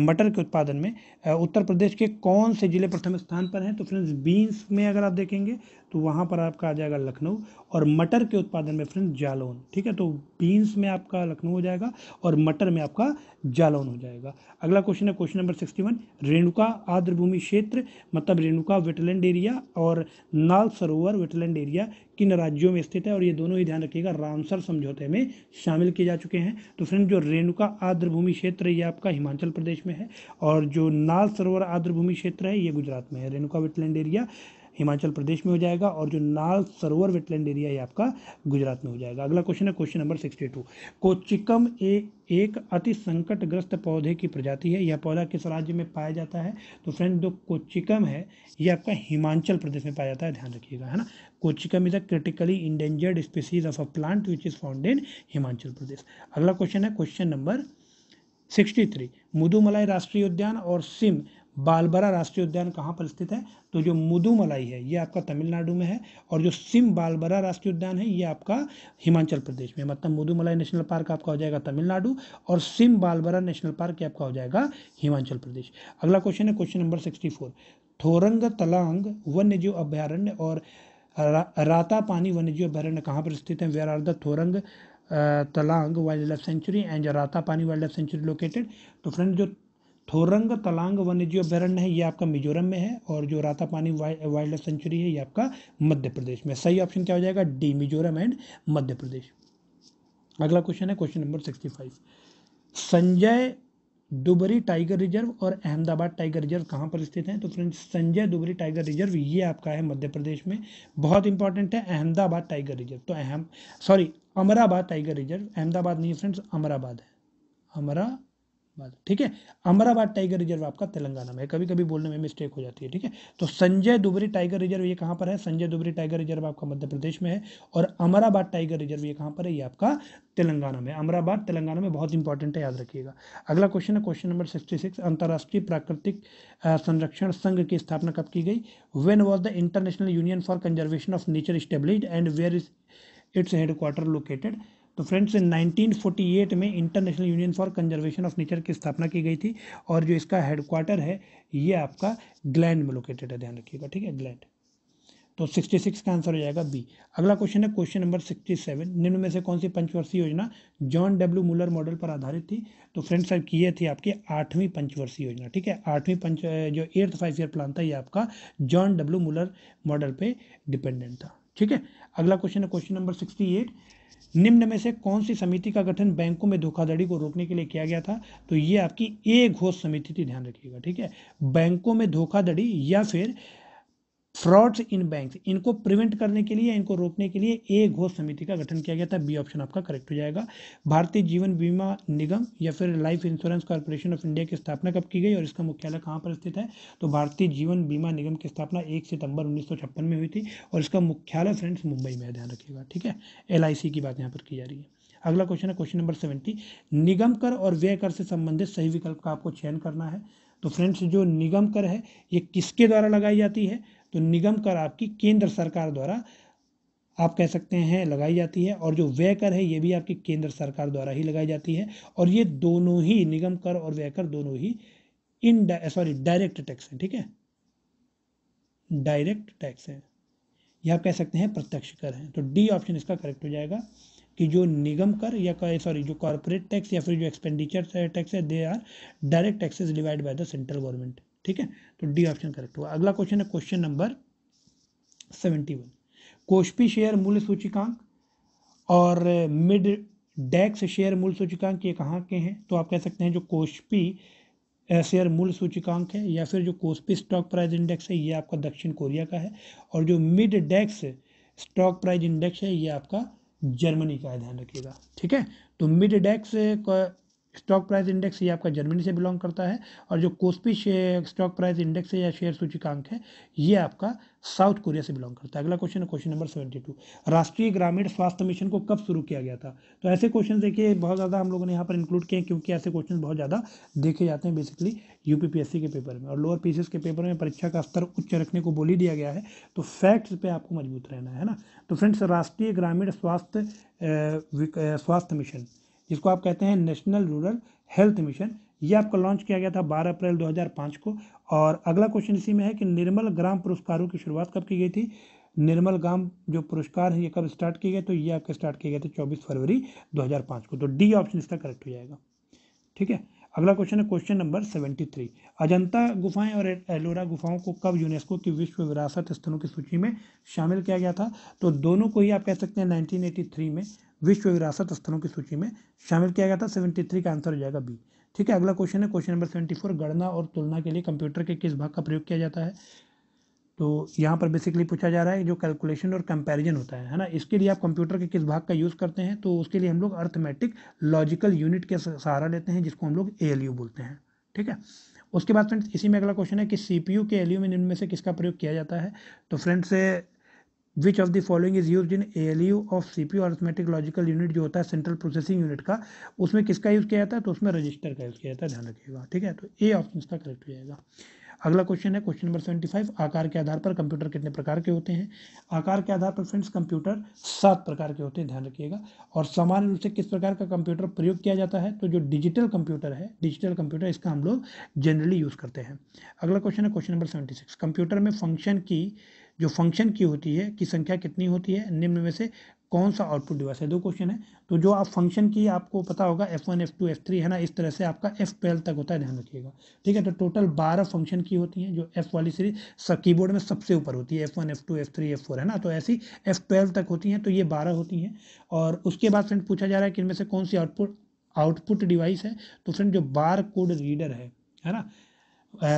मटर के उत्पादन में उत्तर प्रदेश के कौन से जिले प्रथम स्थान पर हैं तो फ्रेंड्स बीन्स में अगर आप देखेंगे तो वहाँ पर आपका आ जाएगा लखनऊ और मटर के उत्पादन में फ्रेंड जालौन ठीक है तो बीन्स में आपका लखनऊ हो जाएगा और मटर में आपका जालौन हो जाएगा अगला क्वेश्चन है question number sixty one Renuka भूमि क्षेत्र मतलब रेणुका वेटलैंड एरिया और नाल सरोवर वेटलैंड एरिया किन राज्यों में स्थित है और ये दोनों ही ध्यान रखिएगा रामसर समझौते में शामिल किए जा चुके हैं तो फ्रेंड जो रेणुका भूमि क्षेत्र ये आपका हिमाचल प्रदेश में है और जो नाल सरोवर भूमि क्षेत्र है ये गुजरात में है रेणुका वेटलैंड एरिया हिमाचल प्रदेश में हो जाएगा और जो नाल सरोवर वेटलैंड एरिया है आपका गुजरात में हो जाएगा अगला क्वेश्चन है क्वेश्चन नंबर सिक्सटी टू कोचिकम ए एक अति संकटग्रस्त पौधे की प्रजाति है यह पौधा किस राज्य में पाया जाता है तो फ्रेंड जो कोचिकम है यह आपका हिमाचल प्रदेश में पाया जाता है ध्यान रखिएगा है ना कोचिकम is a critically endangered species of a plant which is found in Himachal Pradesh अगला क्वेश्चन है question number sixty three Mudumalai राष्ट्रीय उद्यान और सिम बालबरा राष्ट्रीय उद्यान कहाँ पर स्थित है तो जो मुदुमलाई है ये आपका तमिलनाडु में है और जो सिम बालबरा राष्ट्रीय उद्यान है ये आपका हिमाचल प्रदेश में मतलब मुदुमलाई नेशनल पार्क आपका हो जाएगा तमिलनाडु और सिम बालबरा नेशनल पार्क आपका हो जाएगा हिमाचल प्रदेश अगला क्वेश्चन है question number sixty four Thorang Tlang वन्यजीव अभ्यारण्य और रा, राता पानी वन्यजीव अभ्यारण्य कहाँ पर स्थित है where are the Thorang Tlang wildlife sanctuary and Ratapani wildlife sanctuary located तो फ्रेंड जो थोरंग तलांग वन्यजीव अभ्यारण्य है ये आपका मिजोरम में है और जो रातापानी वाइल्ड लाइफ सेंचुरी है ये आपका मध्य प्रदेश में सही ऑप्शन क्या हो जाएगा डी मिजोरम एंड मध्य प्रदेश अगला क्वेश्चन है question number sixty five Sanjay Dubri tiger reserve और अहमदाबाद टाइगर रिजर्व कहाँ पर स्थित हैं तो friends Sanjay Dubri tiger reserve ये आपका है मध्य प्रदेश में बहुत इंपॉर्टेंट है अहमदाबाद टाइगर रिजर्व तो अहम sorry Amrabad tiger reserve Ahmedabad नहीं फ्रेंड्स अमराबाद है अमरा बात ठीक है अमराबाद टाइगर रिजर्व आपका तेलंगाना में है कभी कभी बोलने में मिस्टेक हो जाती है ठीक है तो संजय दुबरी टाइगर रिजर्व ये कहाँ पर है संजय दुबरी टाइगर रिजर्व आपका मध्य प्रदेश में है और अमराबाद टाइगर रिजर्व ये कहाँ पर है ये आपका तेलंगाना में अमराबाद तेलंगाना में बहुत इंपॉर्टेंट है याद रखिएगा अगला क्वेश्चन है क्वेश्चन नंबर सिक्सटी सिक्स अंतर्राष्ट्रीय प्राकृतिक संरक्षण संघ की स्थापना कब की गई when was the International Union for Conservation of Nature establish and where is its headquarter located तो फ्रेंड्स 1948 में International Union for Conservation of Nature की स्थापना की गई थी और जो इसका हेडक्वार्टर है ये आपका ग्लैंड में लोकेटेड है ध्यान रखिएगा ठीक है ग्लैंड तो 66 का आंसर हो जाएगा बी अगला क्वेश्चन है क्वेश्चन नंबर 67 निम्न में से कौन सी पंचवर्षीय योजना जॉन डब्ल्यू मुलर मॉडल पर आधारित थी तो फ्रेंड्स सर की थे थी आपकी आठवीं पंचवर्षीय योजना ठीक है आठवीं पंच जो एर्थ फाइव ईयर प्लान था ये आपका जॉन डब्ल्यू मुलर मॉडल पर डिपेंडेंट था ठीक है अगला क्वेश्चन है क्वेश्चन नंबर सिक्सटी एट निम्न में से कौन सी समिति का गठन बैंकों में धोखाधड़ी को रोकने के लिए किया गया था तो ये आपकी ए घोष समिति थी ध्यान रखिएगा ठीक है बैंकों में धोखाधड़ी या फिर फ्रॉड्स इन बैंक इनको प्रिवेंट करने के लिए इनको रोकने के लिए ए घोष समिति का गठन किया गया था बी ऑप्शन आपका करेक्ट हो जाएगा भारतीय जीवन बीमा निगम या फिर Life Insurance Corporation of India की स्थापना कब की गई और इसका मुख्यालय कहाँ पर स्थित है तो भारतीय जीवन बीमा निगम की स्थापना एक सितंबर उन्नीस में हुई थी और इसका मुख्यालय फ्रेंड्स मुंबई में ध्यान रखिएगा ठीक है एल की बात यहाँ पर की जा रही है अगला क्वेश्चन है क्वेश्चन नंबर सेवेंटी निगम कर और व्यय कर से संबंधित सही विकल्प का आपको चयन करना है तो फ्रेंड्स जो निगम कर है ये किसके द्वारा लगाई जाती है तो निगम कर आपकी केंद्र सरकार द्वारा आप कह सकते हैं लगाई जाती है और जो व्यय कर है ये भी आपकी केंद्र सरकार द्वारा ही लगाई जाती है और ये दोनों ही निगम कर और व्यय कर दोनों ही इन सॉरी डायरेक्ट टैक्स है ठीक है डायरेक्ट टैक्स है या आप कह सकते हैं प्रत्यक्ष कर है तो डी ऑप्शन इसका करेक्ट हो जाएगा कि जो निगम कर या सॉरी जो कॉरपोरेट टैक्स या फिर जो एक्सपेंडिचर टैक्स है they are direct taxes divide by the central government ठीक है तो डी ऑप्शन करेक्ट हुआ अगला क्वेश्चन है question number seventy one KOSPI share मूल्य सूचिकांक और मिड डैक्स शेयर मूल्य सूचिकांक ये कहाँ के हैं तो आप कह सकते हैं जो कोशपी शेयर मूल्य सूचिकांक है या फिर जो कोशपी स्टॉक प्राइस इंडेक्स है ये आपका दक्षिण कोरिया का है और जो mid DAX stock price index है ये आपका जर्मनी का है ध्यान रखिएगा ठीक है तो mid DAX stock price index ये आपका जर्मनी से बिलोंग करता है और जो कोस्पी स्टॉक प्राइस इंडेक्स है या शेयर सूचकांक है ये आपका साउथ कोरिया से बिलोंग करता है अगला क्वेश्चन है क्वेश्चन नंबर सेवेंटी टू राष्ट्रीय ग्रामीण स्वास्थ्य मिशन को कब शुरू किया गया था तो ऐसे क्वेश्चन देखिए बहुत ज़्यादा हम लोगों ने यहाँ पर इंक्लूड किए क्योंकि ऐसे क्वेश्चन बहुत ज़्यादा देखे जाते हैं बेसिकली यू के पेपर में और लोअर पीसीएस के पेपर में परीक्षा का स्तर उच्च रखने को बोली दिया गया है तो फैक्ट्स पर आपको मजबूत रहना है ना तो फ्रेंड्स राष्ट्रीय ग्रामीण स्वास्थ्य स्वास्थ्य मिशन जिसको आप कहते हैं नेशनल रूरल हेल्थ मिशन ये आपका लॉन्च किया गया था 12 अप्रैल 2005 को और अगला क्वेश्चन इसी में है कि निर्मल ग्राम पुरस्कारों की शुरुआत कब की गई थी निर्मल ग्राम जो पुरस्कार है ये कब स्टार्ट किए गए तो ये आपके स्टार्ट किए गए थे 24 फरवरी 2005 को तो डी ऑप्शन इसका करेक्ट हो जाएगा ठीक है अगला क्वेश्चन है question number seventy three Ajanta गुफाएं और एलोरा गुफाओं को कब यूनेस्को की विश्व विरासत स्थलों की सूची में शामिल किया गया था तो दोनों को ही आप कह सकते हैं थ्री में विश्व विरासत स्थलों की सूची में शामिल किया गया था सेवेंटी थ्री का आंसर हो जाएगा बी ठीक है अगला क्वेश्चन है क्वेश्चन नंबर सेवेंटी फोर गणना और तुलना के लिए कंप्यूटर के किस भाग का प्रयोग किया जाता है तो यहाँ पर बेसिकली पूछा जा रहा है जो कैलकुलेशन और कंपैरिजन होता है है ना इसके लिए आप कंप्यूटर के किस भाग का यूज़ करते हैं तो उसके लिए हम लोग अर्थमेटिक लॉजिकल यूनिट के सहारा लेते हैं जिसको हम लोग ए बोलते हैं ठीक है उसके बाद फ्रेंड्स इसी में अगला क्वेश्चन है कि सी के एल में निम्न में से किसका प्रयोग किया जाता है तो friends which of the following is use in A L U of C P arithmetic logical unit जो होता है सेंट्रल प्रोसेसिंग यूनिट का उसमें किसका यूज़ किया जाता है तो उसमें रजिस्टर का यूज़ किया जाता है ध्यान रखिएगा ठीक है तो ए ऑप्शन इसका करेक्ट हो जाएगा अगला क्वेश्चन है क्वेश्चन नंबर सेवेंटी फाइव आकार के आधार पर कंप्यूटर कितने प्रकार के होते हैं आकार के आधार पर फ्रेंड्स कंप्यूटर सात प्रकार के होते हैं ध्यान रखिएगा और सामान्य रूप से किस प्रकार का कंप्यूटर प्रयोग किया जाता है तो जो डिजिटल कंप्यूटर है डिजिटल कंप्यूटर इसका हम लोग जनरली यूज़ करते हैं अगला क्वेश्चन है question number seventy six computer में फंक्शन की जो फंक्शन की होती है की संख्या कितनी होती है निम्न में से कौन सा आउटपुट डिवाइस है दो क्वेश्चन है तो जो आप फंक्शन की आपको पता होगा F one F two F three है ना इस तरह से आपका एफ ट्वेल्व तक होता है ध्यान रखिएगा ठीक है तो टोटल बारह फंक्शन की होती हैं जो एफ वाली सीरीज सब कीबोर्ड में सबसे ऊपर होती है F one F two F three F four है ना तो ऐसी एफ ट्वेल्व तक होती हैं तो ये बारह होती हैं और उसके बाद फ्रेंड पूछा जा रहा है कि इनमें से कौन सी आउटपुट आउटपुट डिवाइस है तो फ्रेंड जो बार कोड रीडर है है ना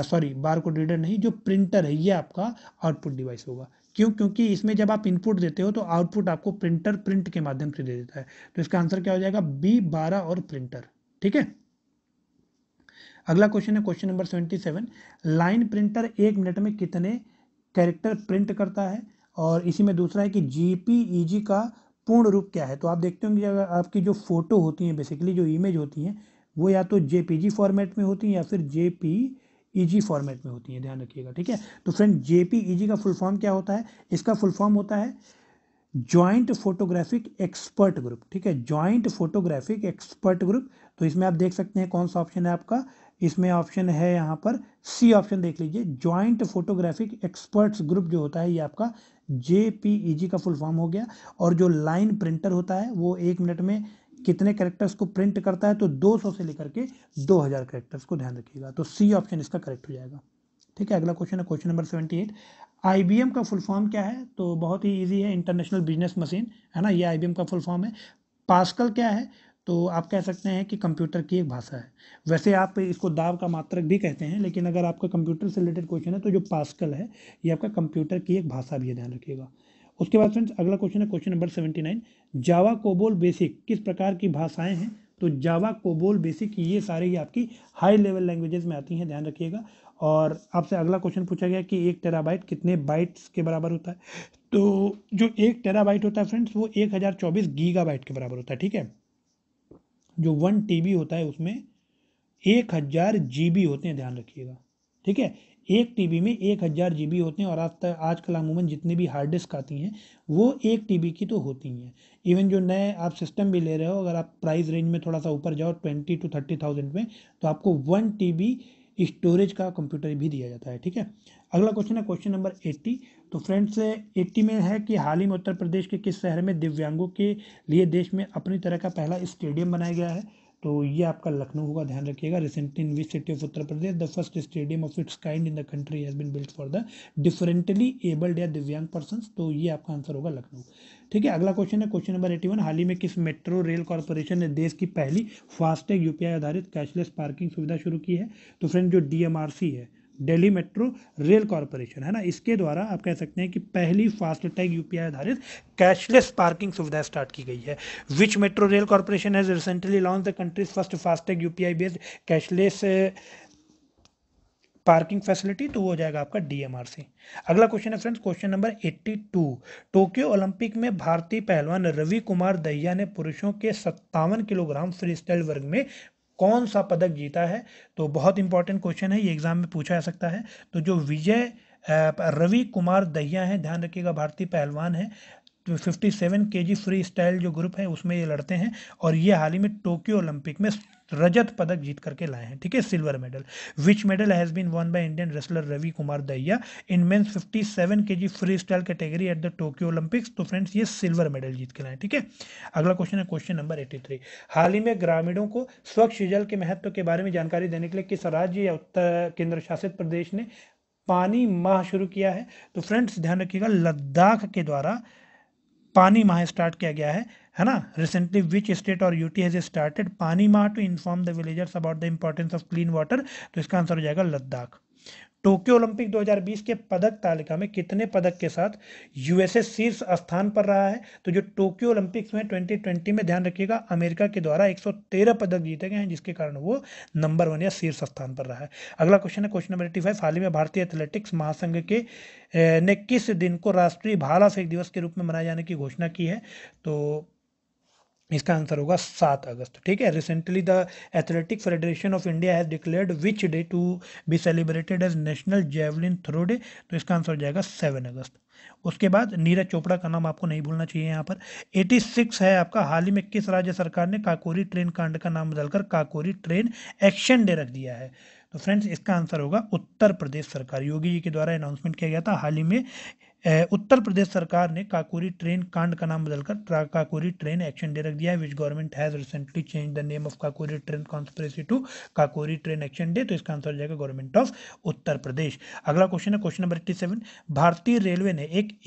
सॉरी बार कोड रीडर नहीं जो प्रिंटर है ये आपका आउटपुट डिवाइस होगा क्यों क्योंकि इसमें जब आप इनपुट देते हो तो आउटपुट आपको प्रिंटर प्रिंट के माध्यम से दे देता है तो इसका आंसर क्या हो जाएगा बी बारह और प्रिंटर ठीक है अगला क्वेश्चन है question number seventy seven line printer एक मिनट में कितने कैरेक्टर प्रिंट करता है और इसी में दूसरा है कि जी e का पूर्ण रूप क्या है तो आप देखते होंगे आपकी जो फोटो होती हैं बेसिकली जो इमेज होती हैं वो या तो जे फॉर्मेट में होती हैं या फिर जे ईजी e फॉर्मेट में होती हैं ध्यान रखिएगा ठीक है तो फ्रेंड ईजी e का फुल फॉर्म क्या होता है इसका फुल फॉर्म होता है ज्वाइंट फोटोग्राफिक एक्सपर्ट ग्रुप ठीक है ज्वाइंट फोटोग्राफिक एक्सपर्ट ग्रुप तो इसमें आप देख सकते हैं कौन सा ऑप्शन है आपका इसमें ऑप्शन है यहाँ पर सी ऑप्शन देख लीजिए ज्वाइंट फोटोग्राफिक एक्सपर्ट्स ग्रुप जो होता है ये आपका जे e का फुल फॉर्म हो गया और जो लाइन प्रिंटर होता है वो एक मिनट में कितने करेक्टर्स को प्रिंट करता है तो 200 से लेकर के 2000 करेक्टर्स को ध्यान रखिएगा तो सी ऑप्शन इसका करेक्ट हो जाएगा ठीक है अगला क्वेश्चन है क्वेश्चन नंबर 78 आईबीएम का फुल फॉर्म क्या है तो बहुत ही ईजी है इंटरनेशनल बिजनेस मशीन है ना ये आईबीएम का फुल फॉर्म है पास्कल क्या है तो आप कह सकते हैं कि कंप्यूटर की एक भाषा है वैसे आप इसको दाव का मात्रक भी कहते हैं लेकिन अगर आपका कंप्यूटर से रिलेटेड क्वेश्चन है तो जो पास्कल है ये आपका कंप्यूटर की एक भाषा भी है ध्यान रखिएगा उसके बाद फ्रेंड्स अगला क्वेश्चन है question number seventy nine Java COBOL BASIC किस प्रकार की भाषाएं हैं तो जावा कोबोल बेसिक ये सारे ही आपकी हाई लेवल लैंग्वेजेस में आती हैं ध्यान रखिएगा और आपसे अगला क्वेश्चन पूछा गया कि एक टेराबाइट कितने बाइट्स के बराबर होता है तो जो एक टेराबाइट होता है फ्रेंड्स वो एक हज़ार चौबीस गीगा के बराबर होता है ठीक है जो वन टी होता है उसमें एक हज़ार जी होते हैं ध्यान रखिएगा ठीक है एक टीबी में एक हज़ार जी होते हैं और आज तक आजकल अमूमन जितनी भी हार्ड डिस्क आती हैं वो एक टीबी की तो होती हैं इवन जो नए आप सिस्टम भी ले रहे हो अगर आप प्राइस रेंज में थोड़ा सा ऊपर जाओ ट्वेंटी टू थर्टी थाउजेंड में तो आपको वन टीबी स्टोरेज का कंप्यूटर भी दिया जाता है ठीक है अगला क्वेश्चन है क्वेश्चन नंबर एट्टी तो फ्रेंड्स एट्टी में है कि हाल ही में उत्तर प्रदेश के किस शहर में दिव्यांगों के लिए देश में अपनी तरह का पहला स्टेडियम बनाया गया है तो ये आपका लखनऊ होगा ध्यान रखिएगा recently in which city of Uttar Pradesh the first stadium of its kind in the country has been built for the differently abled या दिव्यांग पर्सन तो ये आपका आंसर होगा लखनऊ ठीक है अगला क्वेश्चन है क्वेश्चन नंबर एटी वन हाल ही में किस मेट्रो रेल कॉरपोरेशन ने देश की पहली फास्टैग यूपीआई आधारित कैशलेस पार्किंग सुविधा शुरू की है तो फ्रेंड जो डी है दिल्ली मेट्रो रेल कॉरपोरेशन है ना इसके द्वारा आप कह सकते हैं कि पहली फास्टैग यूपीआई आधारित कैशलेस पार्किंग सुविधा स्टार्ट की गई है which metro rail corporation has recently launch the country's first FASTag UPI based cashless parking facility तो वो हो जाएगा आपका डीएमआरसी अगला क्वेश्चन है friends question number 82 Tokyo Olympic में भारतीय पहलवान रवि कुमार दहिया ने पुरुषों के सत्तावन किलोग्राम फ्री स्टाइल वर्ग में कौन सा पदक जीता है तो बहुत इंपॉर्टेंट क्वेश्चन है ये एग्जाम में पूछा जा सकता है तो जो विजय रवि कुमार दहिया है ध्यान रखिएगा भारतीय पहलवान है fifty seven K G freestyle जो ग्रुप है उसमें ये लड़ते हैं और ये हाल ही में टोक्यो ओलंपिक में रजत पदक जीत करके लाए हैं ठीक है silver medal which medal has been won by Indian wrestler Ravi Kumar Dahiya in men's K G freestyle category at the Tokyo Olympics तो फ्रेंड्स ये सिल्वर मेडल जीत के लाए ठीक है अगला क्वेश्चन है क्वेश्चन नंबर एटी थ्री हाल ही में ग्रामीणों को स्वच्छ जल के महत्व के बारे में जानकारी देने के लिए किस राज्य या उत्तर केंद्र शासित प्रदेश ने पानी माह शुरू किया है तो फ्रेंड्स ध्यान रखिएगा लद्दाख के द्वारा पानी माह स्टार्ट किया गया है है ना रिसेंटली विच स्टेट और UT has started Paani Maah to inform the villagers about the importance of clean water तो इसका आंसर हो जाएगा लद्दाख टोक्यो ओलंपिक 2020 के पदक तालिका में कितने पदक के साथ यूएसए शीर्ष स्थान पर रहा है तो जो टोक्यो ओलंपिक्स में 2020 में ध्यान रखिएगा अमेरिका के द्वारा 113 पदक जीते गए हैं जिसके कारण वो नंबर वन या शीर्ष स्थान पर रहा है अगला क्वेश्चन है क्वेश्चन नंबर एट्टी फाइव हाल ही में भारतीय एथलेटिक्स महासंघ के ने किस दिन को राष्ट्रीय भाला फेंक दिवस के रूप में मनाए जाने की घोषणा की है तो इसका आंसर होगा सात अगस्त ठीक है recently the Athletic Federation of India has declared which day to be celebrated as national javelin throw day तो इसका आंसर हो जाएगा सेवन अगस्त उसके बाद नीरज चोपड़ा का नाम आपको नहीं भूलना चाहिए यहाँ पर 86 है आपका हाल ही में किस राज्य सरकार ने काकोरी ट्रेन कांड का नाम बदलकर काकोरी ट्रेन एक्शन डे रख दिया है तो फ्रेंड्स इसका आंसर होगा उत्तर प्रदेश सरकार योगी जी के द्वारा अनाउंसमेंट किया गया था हाल ही में उत्तर प्रदेश सरकार ने काकोरी ट्रेन कांड का नाम बदलकर काकोरी ट्रेन एक्शन डे रख दिया है which government has recently change the name of Kakori train conspiracy to Kakori train action day तो इसका आंसर हो जाएगा गवर्नमेंट ऑफ उत्तर प्रदेश अगला क्वेश्चन है क्वेश्चन नंबर एट्टी सेवन भारतीय रेलवे ने एक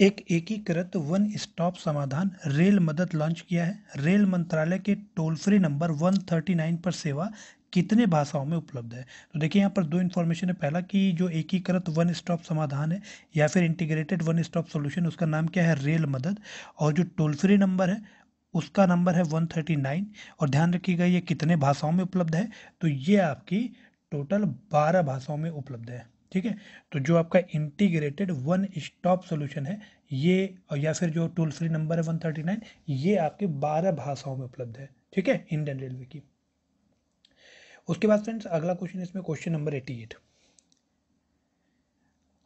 एक एकीकृत वन स्टॉप समाधान रेल मदद लॉन्च किया है रेल मंत्रालय के टोल फ्री नंबर 139 पर सेवा कितने भाषाओं में उपलब्ध है तो देखिए यहाँ पर दो इन्फॉर्मेशन है पहला कि जो एकीकृत वन स्टॉप समाधान है या फिर इंटीग्रेटेड वन स्टॉप सोल्यूशन उसका नाम क्या है रेल मदद और जो टोल फ्री नंबर है उसका नंबर है 139 और ध्यान रखिएगा ये कितने भाषाओं में उपलब्ध है तो ये आपकी टोटल 12 भाषाओं में उपलब्ध है ठीक है तो जो आपका इंटीग्रेटेड वन स्टॉप सोल्यूशन है ये या फिर जो टोल फ्री नंबर है 139 ये आपके 12 भाषाओं में उपलब्ध है ठीक है इंडियन रेलवे की उसके बाद फ्रेंड्स अगला क्वेश्चन है इसमें क्वेश्चन नंबर एटी एट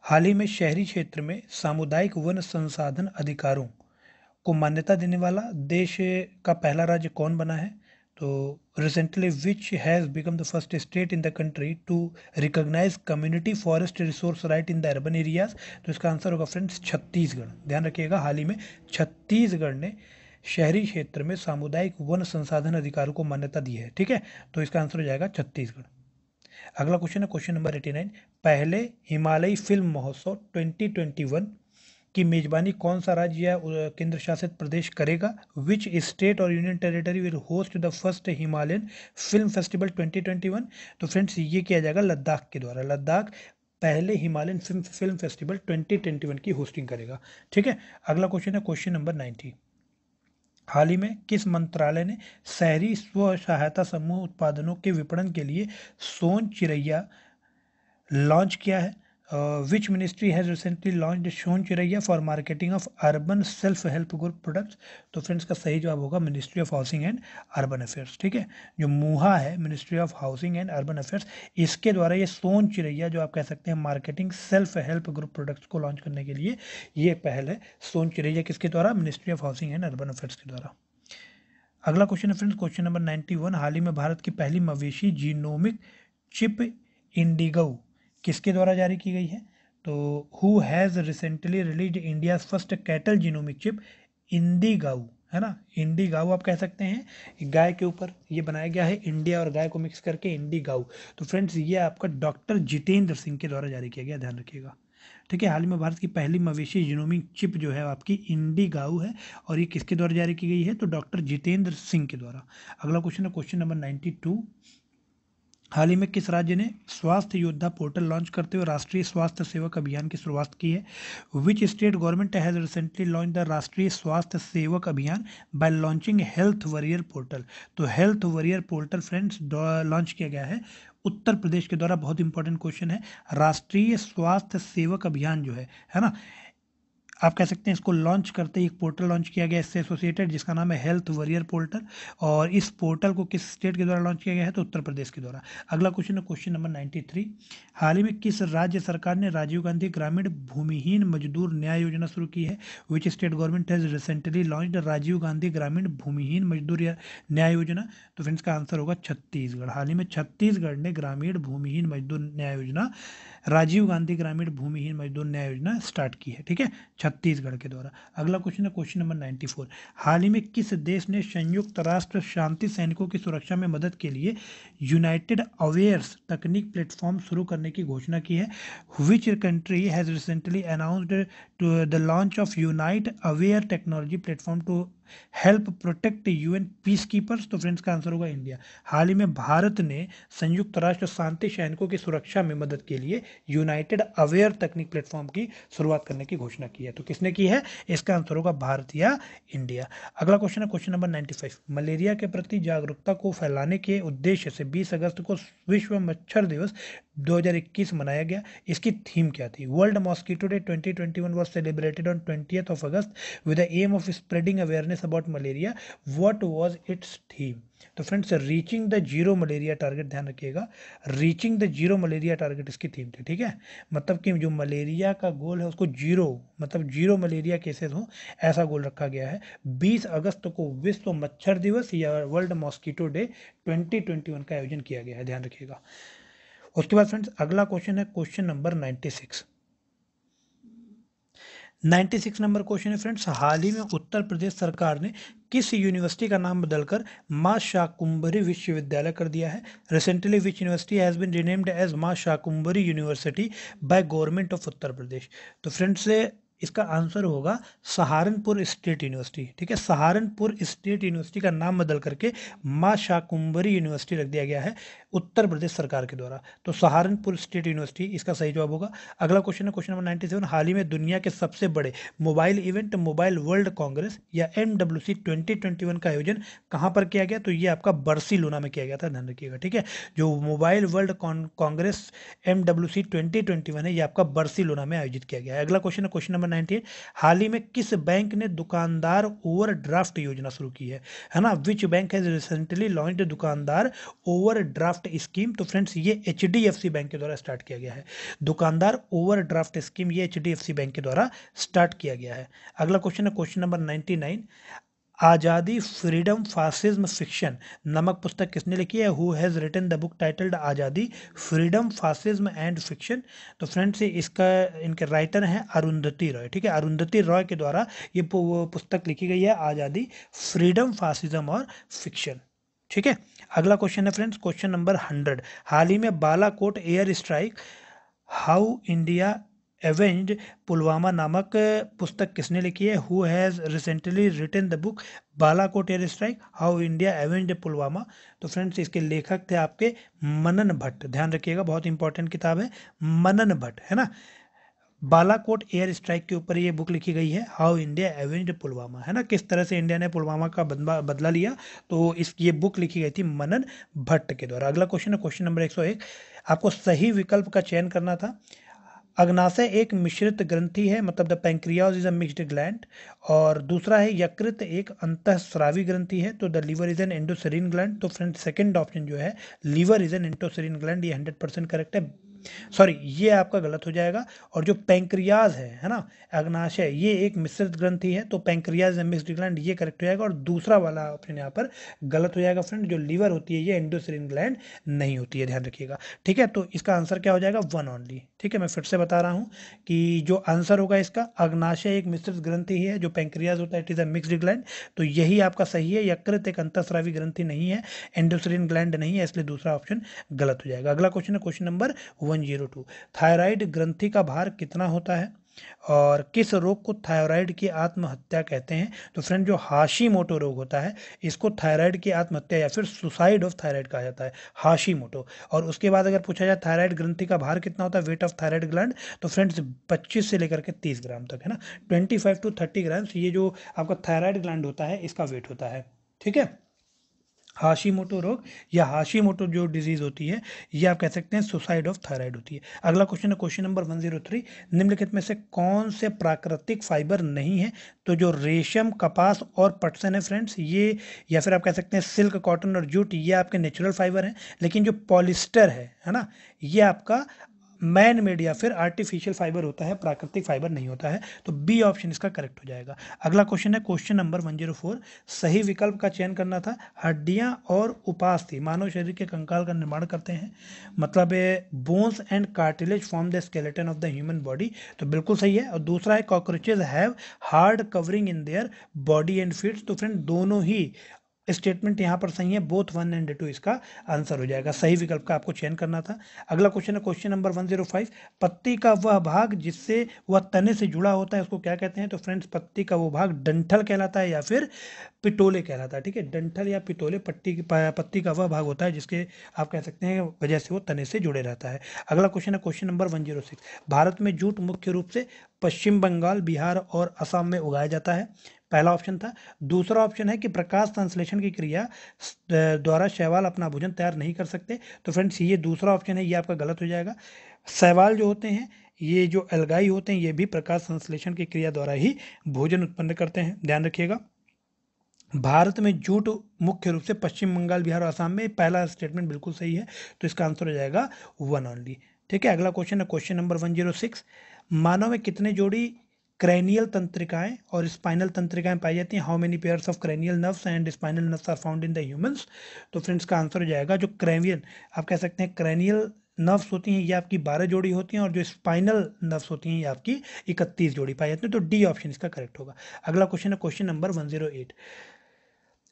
हाल ही में शहरी क्षेत्र में सामुदायिक वन संसाधन अधिकारों को मान्यता देने वाला देश का पहला राज्य कौन बना है तो recently which has become the first state in the country to recognise community forest resource right in the urban areas तो इसका आंसर होगा फ्रेंड्स छत्तीसगढ़ ध्यान रखिएगा हाल ही में छत्तीसगढ़ ने शहरी क्षेत्र में सामुदायिक वन संसाधन अधिकारों को मान्यता दी है ठीक है तो इसका आंसर हो जाएगा छत्तीसगढ़ अगला क्वेश्चन है क्वेश्चन नंबर एटी नाइन पहले हिमालयी फिल्म महोत्सव ट्वेंटी ट्वेंटी वन की मेजबानी कौन सा राज्य या केंद्र शासित प्रदेश करेगा विच स्टेट और union territory will host the first Himalayan film festival twenty twenty one तो फ्रेंड्स ये किया जाएगा लद्दाख के द्वारा लद्दाख पहले Himalayan film film festival one की होस्टिंग करेगा ठीक है अगला क्वेश्चन है क्वेश्चन नंबर नाइन्टी हाल ही में किस मंत्रालय ने शहरी स्व सहायता समूह उत्पादनों के विपणन के लिए सोन चिरैया लॉन्च किया है uh, which ministry has recently launched Sone Chiraiya for marketing of urban self help group products तो फ्रेंड्स का सही जवाब होगा ministry of housing and urban affairs ठीक है जो मूहा है ministry of housing and urban affairs इसके द्वारा ये सोन चिरैया जो आप कह सकते हैं marketing self help group products को लॉन्च करने के लिए ये पहल है सोन चिरैया किसके द्वारा ministry of housing and urban affairs के द्वारा अगला क्वेश्चन है friends question number ninety one हाल ही में भारत की पहली मवेशी जीनोमिक चिप इंडिगो किसके द्वारा जारी की गई है तो who has recently release India's first cattle genomic chip IndiGau है ना इंडी गाऊ आप कह सकते हैं गाय के ऊपर ये बनाया गया है इंडिया और गाय को मिक्स करके इंडी गाऊ तो फ्रेंड्स ये आपका डॉक्टर जितेंद्र सिंह के द्वारा जारी किया गया ध्यान रखिएगा ठीक है हाल ही में भारत की पहली मवेशी जीनोमिक चिप जो है आपकी इंडी गाउ है और ये किसके द्वारा जारी की गई है तो डॉक्टर जितेंद्र सिंह के द्वारा अगला क्वेश्चन है क्वेश्चन नंबर नाइन्टी टू हाल ही में किस राज्य ने स्वास्थ्य योद्धा पोर्टल लॉन्च करते हुए राष्ट्रीय स्वास्थ्य सेवक अभियान की शुरुआत की है which state government has recently launch the Rashtriya Swasthya Sevak Abhiyan by launching health warrior portal तो health warrior portal friends launch किया गया है उत्तर प्रदेश के द्वारा बहुत इंपॉर्टेंट क्वेश्चन है राष्ट्रीय स्वास्थ्य सेवक अभियान जो है है ना आप कह सकते हैं इसको लॉन्च करते ही एक पोर्टल लॉन्च किया गया इससे एसोसिएटेड जिसका नाम है हेल्थ वॉरियर पोर्टल और इस पोर्टल को किस स्टेट के द्वारा लॉन्च किया गया है तो उत्तर प्रदेश के द्वारा अगला क्वेश्चन है क्वेश्चन नंबर नाइन्टी थ्री हाल ही में किस राज्य सरकार ने राजीव गांधी ग्रामीण भूमिहीन मजदूर न्याय योजना शुरू की है which state government has recently launch Rajiv Gandhi Gramin Bhumihin मजदूर न्याय योजना तो फ्रेंड्स का आंसर होगा छत्तीसगढ़ हाल ही में छत्तीसगढ़ ने ग्रामीण भूमिहीन मजदूर न्याय योजना राजीव गांधी ग्रामीण भूमिहीन मजदूर न्याय योजना स्टार्ट की है ठीक है छत्तीसगढ़ के द्वारा अगला क्वेश्चन है क्वेश्चन नंबर नाइन्टी फोर हाल ही में किस देश ने संयुक्त राष्ट्र शांति सैनिकों की सुरक्षा में मदद के लिए यूनाइटेड अवेयर्स तकनीक प्लेटफॉर्म शुरू करने की घोषणा की है which country has recently announced the launch of unite aware technology platform to help protect UN peacekeepers तो फ्रेंड्स का आंसर होगा इंडिया हाल ही में भारत ने संयुक्त राष्ट्र शांति सैनिकों की सुरक्षा में मदद के लिए यूनाइटेड अवेयर तकनीक प्लेटफॉर्म की शुरुआत करने की घोषणा की है तो किसने की है इसका आंसर होगा भारत या इंडिया अगला क्वेश्चन है क्वेश्चन नंबर नाइन्टी मलेरिया के प्रति जागरूकता को फैलाने के उद्देश्य से बीस अगस्त को विश्व मच्छर दिवस 2021 मनाया गया इसकी थीम क्या थी world mosquito day 2021 was celebrated on 20th of August with the aim of spreading awareness awareness about malaria what was its theme तो friends reaching the zero malaria target ध्यान रखिएगा reaching the zero malaria target इसकी थीम थी ठीक है मतलब कि जो मलेरिया का गोल है उसको जीरो मतलब जीरो मलेरिया केसेस हो ऐसा गोल रखा गया है 20 अगस्त को विश्व मच्छर दिवस या वर्ल्ड मॉस्किटो डे 2021 का आयोजन किया गया है ध्यान रखिएगा उसके बाद फ्रेंड्स अगला क्वेश्चन है question number ninety ninety six number question है फ्रेंड्स हाल ही में उत्तर प्रदेश सरकार ने किस यूनिवर्सिटी का नाम बदलकर माँ शाकुंभरी विश्वविद्यालय कर दिया है recently which university has been renamed as Maa Shakumbhari university by government of Uttar Pradesh तो फ्रेंड्स इसका आंसर होगा सहारनपुर स्टेट यूनिवर्सिटी ठीक है सहारनपुर स्टेट यूनिवर्सिटी का नाम बदल करके माँ शाकुंबरी यूनिवर्सिटी रख दिया गया है उत्तर प्रदेश सरकार के द्वारा तो सहारनपुर स्टेट यूनिवर्सिटी इसका सही जवाब होगा अगला क्वेश्चन है क्वेश्चन नंबर नाइन्टी सेवन हाल ही में दुनिया के सबसे बड़े mobile event mobile world congress या M W C twenty twenty one का आयोजन कहाँ पर किया गया तो ये आपका लोना में किया गया था ध्यान रखिएगा ठीक है जो mobile world congress M W C twenty twenty one है ये आपका लोना में आयोजित किया गया है अगला क्वेश्चन है क्वेश्चन नंबर नंबर नाइनटी हाल ही में किस बैंक ने दुकानदार ओवर ड्राफ्ट योजना शुरू की है है ना which bank has recently launch Dukandaar overdraft scheme तो फ्रेंड्स ये एच बैंक के द्वारा स्टार्ट किया गया है दुकानदार ओवरड्राफ्ट स्कीम ये एच बैंक के द्वारा स्टार्ट किया गया है अगला क्वेश्चन है question number ninety Azadi freedom fascism fiction नमक पुस्तक किसने लिखी है who has written the book titled Azadi freedom fascism and fiction तो फ्रेंड्स इसका इनके राइटर हैं अरुंधति रॉय ठीक है अरुंधति रॉय के द्वारा ये पुस्तक लिखी गई है आज़ादी फ्रीडम फासिज्म और फिक्शन ठीक है अगला क्वेश्चन है फ्रेंड्स क्वेश्चन नंबर हंड्रेड हाल ही में Balakot air strike how India avenge Pulwama नामक पुस्तक किसने लिखी है who has recently written the book Balakot air strike how India avenge Pulwama तो फ्रेंड्स इसके लेखक थे आपके मनन भट्ट ध्यान रखिएगा बहुत इंपॉर्टेंट किताब है मनन भट्ट है ना बालाकोट एयर स्ट्राइक के ऊपर ये बुक लिखी गई है हाउ इंडिया एवेंज पुलवामा है ना किस तरह से इंडिया ने पुलवामा का बदला लिया तो इस ये बुक लिखी गई थी मनन भट्ट के द्वारा अगला क्वेश्चन है क्वेश्चन नंबर 101 आपको सही विकल्प का चयन करना था अग्नाशय एक मिश्रित ग्रंथि है मतलब the pancreas is a mixed gland और दूसरा है यकृत एक स्रावी ग्रंथि है तो the liver is an endocrine gland तो फ्रेंड सेकंड ऑप्शन जो है liver is an endocrine gland ये हंड्रेड परसेंट करेक्ट है सॉरी ये आपका गलत हो जाएगा और जो पेंक्रियाज है है ना अग्नाशय ये एक मिश्रित ग्रंथि है तो पेंक्रियाज मिक्सड ग्लैंड ये करेक्ट हो जाएगा और दूसरा वाला ऑप्शन यहाँ पर गलत हो जाएगा फ्रेंड जो लीवर होती है ये एंडोसरीन ग्लैंड नहीं होती है ध्यान रखिएगा ठीक है तो इसका आंसर क्या हो जाएगा वन ऑनली ठीक है मैं फिर से बता रहा हूँ कि जो आंसर होगा इसका अग्नाशय एक मिश्रित ग्रंथि ही है जो पेंक्रियाज होता है it is a mixed gland तो यही आपका सही है यकृत एक अंतस्रावी ग्रंथि नहीं है एंडोसरीन ग्लैंड नहीं है इसलिए दूसरा ऑप्शन गलत हो जाएगा अगला क्वेश्चन है क्वेश्चन नंबर वन 102 थायराइड ग्रंथि का भार कितना होता है और किस रोग को थायराइड की आत्महत्या कहते हैं तो फ्रेंड जो हाशी मोटो रोग होता है इसको थायराइड की आत्महत्या या फिर सुसाइड ऑफ थायराइड कहा जाता है हाशी मोटो और उसके बाद अगर पूछा जाए थायराइड ग्रंथि का भार कितना होता है वेट ऑफ थायराइड ग्लैंड तो फ्रेंड्स 25 से लेकर के 30 ग्राम तक है ना 25 टू 30 ग्राम ये जो आपका थायराइड ग्लैंड होता है इसका वेट होता है ठीक है हाशी मोटो रोग या हाशी मोटो जो डिजीज़ होती है ये आप कह सकते हैं सुसाइड ऑफ थायराइड होती है अगला क्वेश्चन है question number one zero three निम्नलिखित में से कौन से प्राकृतिक फाइबर नहीं है तो जो रेशम कपास और पटसन है फ्रेंड्स ये या फिर आप कह सकते हैं सिल्क कॉटन और जूट ये आपके नेचुरल फाइबर हैं लेकिन जो पॉलिस्टर है है ना ये आपका मैन मेड या फिर आर्टिफिशियल फाइबर होता है प्राकृतिक फाइबर नहीं होता है तो बी ऑप्शन इसका करेक्ट हो जाएगा अगला क्वेश्चन है question number one zero four सही विकल्प का चयन करना था हड्डियां और उपास्थि मानव शरीर के कंकाल का निर्माण करते हैं मतलब bones and cartilage form the skeleton of the human body तो बिल्कुल सही है और दूसरा है cockroaches have hard covering in their body and fits तो फ्रेंड दोनों ही स्टेटमेंट यहाँ पर सही है बोथ वन एंड टू इसका आंसर हो जाएगा सही विकल्प का आपको चयन करना था अगला क्वेश्चन है question number one zero five पत्ती का वह भाग जिससे वह तने से जुड़ा होता है उसको क्या कहते हैं तो फ्रेंड्स पत्ती का वो भाग डंठल कहलाता है या फिर पिटोले कहलाता है ठीक है डंठल या पिटोले पट्टी पत्ती का वह भाग होता है जिसके आप कह सकते हैं वजह से वो तने से जुड़े रहता है अगला क्वेश्चन है क्वेश्चन नंबर सिक्स भारत में जूट मुख्य रूप से पश्चिम बंगाल बिहार और असम में उगाया जाता है पहला ऑप्शन था दूसरा ऑप्शन है कि प्रकाश संश्लेषण की क्रिया द्वारा शैवाल अपना भोजन तैयार नहीं कर सकते तो फ्रेंड्स ये दूसरा ऑप्शन है ये आपका गलत हो जाएगा शैवाल जो होते हैं ये जो अलगाई होते हैं ये भी प्रकाश संश्लेषण की क्रिया द्वारा ही भोजन उत्पन्न करते हैं ध्यान रखिएगा भारत में जूट मुख्य रूप से पश्चिम बंगाल बिहार और आसाम में पहला स्टेटमेंट बिल्कुल सही है तो इसका आंसर हो जाएगा वन ऑनली ठीक है अगला क्वेश्चन है question number one zero six मानव में कितने जोड़ी क्रैनियल तंत्रिकाएं और स्पाइनल तंत्रिकाएं पाई जाती हैं how many pairs of cranial nerves and spinal nerves are found in the humans तो फ्रेंड्स का आंसर हो जाएगा जो क्रैनियल आप कह सकते हैं क्रैनियल नर्व्स होती हैं ये आपकी बारह जोड़ी होती हैं और जो स्पाइनल नर्व्स होती हैं ये आपकी इकतीस जोड़ी पाई जाती हैं तो डी ऑप्शन इसका करेक्ट होगा अगला क्वेश्चन है question number one zero eight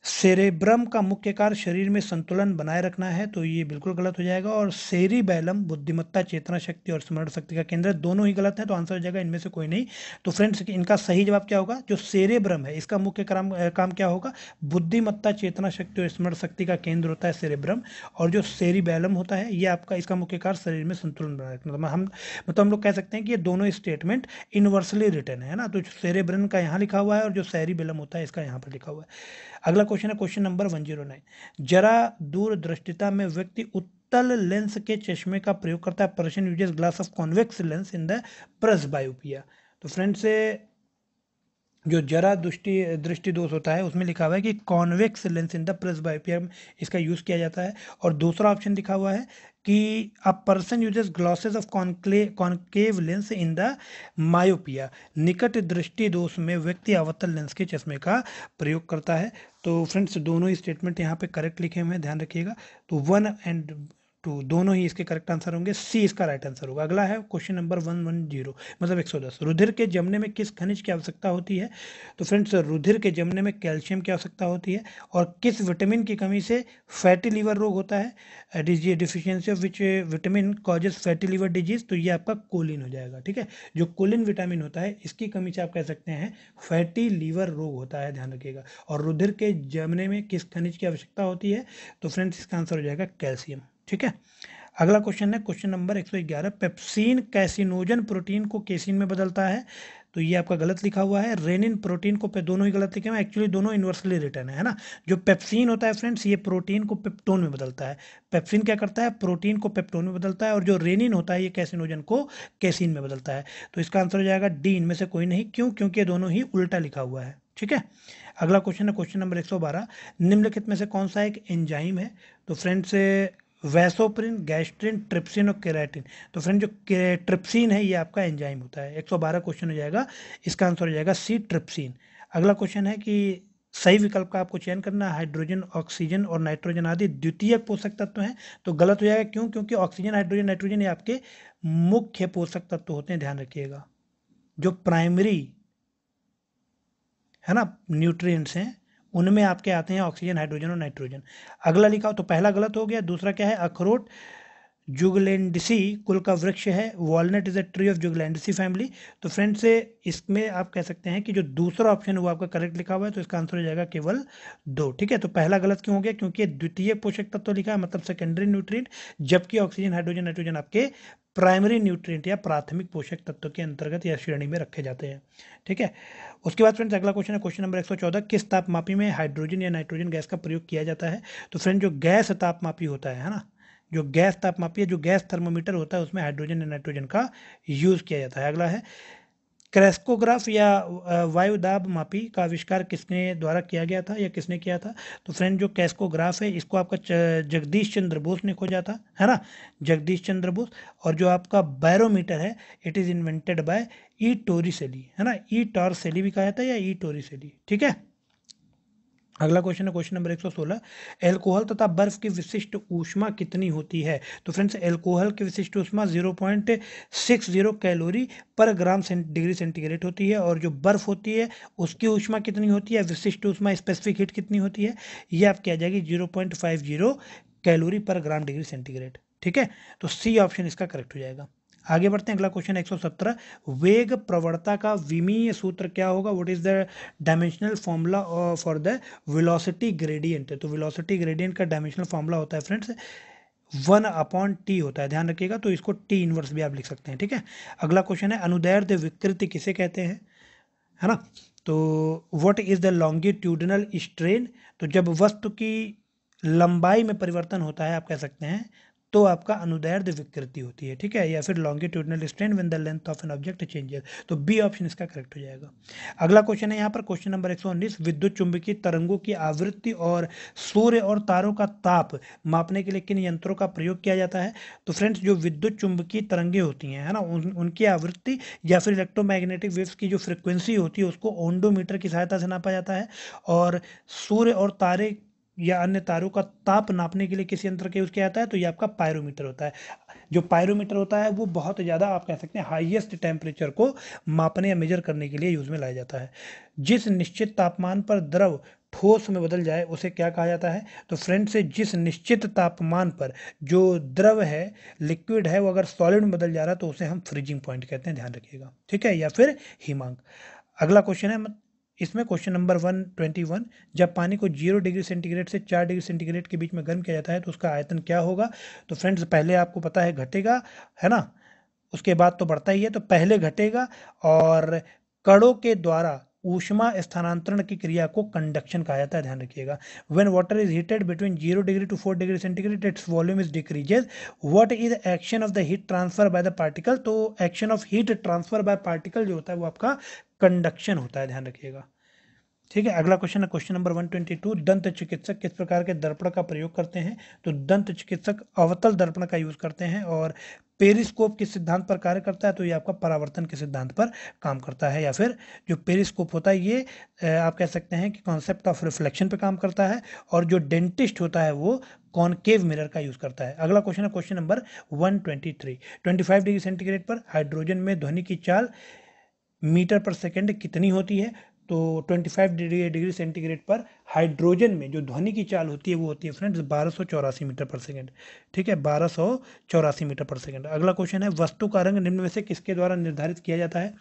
cerebrum का मुख्य कार्य शरीर में संतुलन बनाए रखना है तो ये बिल्कुल गलत हो जाएगा और सेरी बैलम बुद्धिमत्ता चेतना शक्ति और स्मरण शक्ति का केंद्र दोनों ही गलत है तो आंसर हो जाएगा इनमें से कोई नहीं तो फ्रेंड्स इनका सही जवाब क्या होगा जो सेरेब्रम है इसका मुख्य काम काम क्या होगा बुद्धिमत्ता चेतना शक्ति और स्मरण शक्ति का केंद्र होता है सेरेब्रम और जो सेरी बैलम होता है ये आपका इसका मुख्य कार्य शरीर में संतुलन बनाए रखना मतलब हम मतलब हम लोग कह सकते हैं कि ये दोनों स्टेटमेंट इनवर्सली रिटर्न है ना तो सेरेब्रम का यहाँ लिखा हुआ है और जो सैरी बैलम होता है इसका यहाँ पर लिखा हुआ है अगला क्वेश्चन है question number one zero nine जरा दूरदृष्टिता में व्यक्ति उत्तल लेंस के चश्मे का प्रयोग करता है person uses glass of convex lens in the presbyopia तो फ्रेंड्स जो जरा दृष्टि दृष्टि दोष होता है उसमें लिखा हुआ है कि convex lens in the presbyopia इसका यूज़ किया जाता है और दूसरा ऑप्शन लिखा हुआ है कि person uses glasses of of concave lens in the myopia निकट दृष्टि दोष में व्यक्ति अवतल लेंस के चश्मे का प्रयोग करता है तो फ्रेंड्स दोनों ही स्टेटमेंट यहाँ पे करेक्ट लिखे हुए हैं ध्यान रखिएगा तो वन एंड टू दोनों ही इसके करेक्ट आंसर होंगे सी इसका राइट आंसर होगा अगला है question number one one zero मतलब एक सौ दस रुधिर के जमने में किस खनिज की आवश्यकता होती है तो फ्रेंड्स रुधिर के जमने में कैल्शियम की आवश्यकता होती है और किस विटामिन की कमी से फैटी लीवर रोग होता है disease deficiency of which vitamin causes fatty liver disease तो ये आपका कोलिन हो जाएगा ठीक है जो कोलिन विटामिन होता है इसकी कमी से आप कह सकते हैं फैटी लीवर रोग होता है ध्यान रखिएगा और रुधिर के जमने में किस खनिज की आवश्यकता होती है तो फ्रेंड्स इसका आंसर हो जाएगा कैल्शियम ठीक है अगला क्वेश्चन है question number 111 pepsin caseinogen protein को केसिन में बदलता है तो ये आपका गलत लिखा हुआ है रेनिन प्रोटीन को पे दोनों ही गलत लिखे हुए एक्चुअली दोनों इन्वर्सली रिटर्न है ना जो पेप्सिन होता है फ्रेंड्स ये प्रोटीन को पेप्टोन में बदलता है पेप्सिन क्या करता है प्रोटीन को पेप्टोन में बदलता है और जो रेनिन होता है ये कैसिनोजन को कैसिन में बदलता है तो इसका आंसर हो जाएगा डी इनमें से कोई नहीं क्यों क्योंकि दोनों ही उल्टा लिखा हुआ है ठीक है अगला क्वेश्चन है क्वेश्चन नंबर 112 निम्नलिखित में से कौन सा एक एंजाइम है तो फ्रेंड्स वैसोप्रिन गैस्ट्रिन ट्रिप्सिन और केराटिन तो फ्रेंड जो ट्रिप्सिन है ये आपका एंजाइम होता है 112 क्वेश्चन हो जाएगा इसका आंसर हो जाएगा सी ट्रिप्सिन अगला क्वेश्चन है कि सही विकल्प का आपको चयन करना है हाइड्रोजन ऑक्सीजन और नाइट्रोजन आदि द्वितीय पोषक तत्व हैं तो गलत हो जाएगा क्यों क्योंकि ऑक्सीजन हाइड्रोजन नाइट्रोजन ये आपके मुख्य पोषक तत्व होते हैं ध्यान रखिएगा जो प्राइमरी है ना न्यूट्रिएंट्स हैं उनमें आपके आते हैं ऑक्सीजन हाइड्रोजन और नाइट्रोजन अगला लिखा हो तो पहला गलत हो गया दूसरा क्या है अखरोट जुगलेंडसी कुल का वृक्ष है walnut is a tree of juglandaceae family तो फ्रेंड्स इसमें आप कह सकते हैं कि जो दूसरा ऑप्शन वो आपका करेक्ट लिखा हुआ है तो इसका आंसर हो जाएगा केवल दो ठीक है तो पहला गलत क्यों हो गया क्योंकि द्वितीय पोषक तत्व तो लिखा है मतलब सेकेंडरी न्यूट्रिएंट जबकि ऑक्सीजन हाइड्रोजन नाइट्रोजन आपके प्राइमरी न्यूट्रिएंट या प्राथमिक पोषक तत्व के अंतर्गत या श्रेणी में रखे जाते हैं ठीक है उसके बाद फ्रेंड्स अगला क्वेश्चन है क्वेश्चन नंबर 114 किस तापमापी में हाइड्रोजन या नाइट्रोजन गैस का प्रयोग किया जाता है तो फ्रेंड जो गैस तापमापी होता है, है ना जो गैस है जो गैस थर्मोमीटर होता है उसमें हाइड्रोजन या नाइट्रोजन का यूज़ किया जाता है अगला है क्रेस्कोग्राफ या वायुदाब मापी का आविष्कार किसने द्वारा किया गया था या किसने किया था तो फ्रेंड जो क्रेस्कोग्राफ है इसको आपका जगदीश चंद्र बोस ने खोजा था है ना जगदीश चंद्र बोस और जो आपका बैरोमीटर है it is invented by E Torricelli है ना ई टॉर सेली भी कहा जाता है या ई टोरी सेली ठीक है अगला क्वेश्चन है क्वेश्चन नंबर 116 एल्कोहल तथा बर्फ की विशिष्ट ऊष्मा कितनी होती है तो फ्रेंड्स एल्कोहल की विशिष्ट ऊष्मा 0.60 कैलोरी पर ग्राम डिग्री सेंटीग्रेड होती है और जो बर्फ होती है उसकी ऊष्मा कितनी होती है विशिष्ट ऊष्मा स्पेसिफिक हीट कितनी होती है ये आपकी आ जाएगी जीरो कैलोरी पर ग्राम डिग्री सेंटीग्रेड ठीक है तो सी ऑप्शन इसका करेक्ट हो जाएगा आगे बढ़ते हैं अगला क्वेश्चन 117 वेग प्रवणता का विमीय सूत्र क्या होगा what is the dimensional formula for the velocity gradient तो वेलोसिटी ग्रेडियंट का डायमेंशनल फॉर्मूला होता है फ्रेंड्स वन अपॉन टी होता है ध्यान रखिएगा तो इसको टी इनवर्स भी आप लिख सकते हैं ठीक है अगला क्वेश्चन है अनुदैर्ध विकृति किसे कहते हैं है ना तो what is the longitudinal strain तो जब वस्तु की लंबाई में परिवर्तन होता है आप कह सकते हैं तो आपका अनुदैर्ध विकृति होती है ठीक है या फिर longitudinal strain when the length of an object changes तो बी ऑप्शन इसका करेक्ट हो जाएगा अगला क्वेश्चन है यहाँ पर क्वेश्चन नंबर एक विद्युत चुंबकीय तरंगों की आवृत्ति और सूर्य और तारों का ताप मापने के लिए किन यंत्रों का प्रयोग किया जाता है तो फ्रेंड्स जो विद्युत चुंबकीय तरंगे होती हैं है ना उन, उनकी आवृत्ति या फिर इलेक्ट्रोमैग्नेटिक वेव्स की जो फ्रिक्वेंसी होती है उसको ओंडोमीटर की सहायता से नापा जाता है और सूर्य और तारे या अन्य तारों का ताप नापने के लिए किसी यंत्र के यूज़ किया जाता है तो ये आपका पायरोमीटर होता है जो पायरोमीटर होता है वो बहुत ज़्यादा आप कह सकते हैं हाईएस्ट टेम्परेचर को मापने या मेजर करने के लिए यूज़ में लाया जाता है जिस निश्चित तापमान पर द्रव ठोस में बदल जाए उसे क्या कहा जाता है तो फ्रेंड से जिस निश्चित तापमान पर जो द्रव है लिक्विड है वो अगर सॉलिड में बदल जा रहा है तो उसे हम फ्रीजिंग पॉइंट कहते हैं ध्यान रखिएगा ठीक है या फिर हिमांक अगला क्वेश्चन है इसमें question number one twenty one जब पानी को जीरो डिग्री सेंटीग्रेड से चार डिग्री सेंटीग्रेड के बीच में गर्म किया जाता है तो उसका आयतन क्या होगा तो फ्रेंड्स पहले आपको पता है घटेगा है ना उसके बाद तो बढ़ता ही है तो पहले घटेगा और कड़ों के द्वारा ऊष्मा स्थानांतरण की क्रिया को कंडक्शन कहा जाता है ध्यान रखिएगा when water is heated between zero degree to four degree centigrade its volume is decreases what is action of the heat transfer by the particle तो action of heat transfer by particle जो होता है वो आपका कंडक्शन होता है ध्यान रखिएगा ठीक है अगला क्वेश्चन है question number one twenty two दंत चिकित्सक किस प्रकार के दर्पण का प्रयोग करते हैं तो दंत चिकित्सक अवतल दर्पण का यूज करते हैं और पेरिस्कोप किस सिद्धांत पर कार्य करता है तो ये आपका परावर्तन के सिद्धांत पर काम करता है या फिर जो पेरिस्कोप होता है ये आप कह सकते हैं कि कॉन्सेप्ट ऑफ रिफ्लेक्शन पर काम करता है और जो डेंटिस्ट होता है वो कॉनकेव मिरर का यूज करता है अगला क्वेश्चन है question number twenty five degree centigrade पर हाइड्रोजन में ध्वनि की चाल मीटर पर सेकेंड कितनी होती है तो 25 डिग्री डिग्री सेंटीग्रेड पर हाइड्रोजन में जो ध्वनि की चाल होती है वो होती है फ्रेंड्स बारह मीटर पर सेकेंड ठीक है बारह मीटर पर सेकेंड अगला क्वेश्चन है वस्तु का रंग निम्न में से किसके द्वारा निर्धारित किया जाता है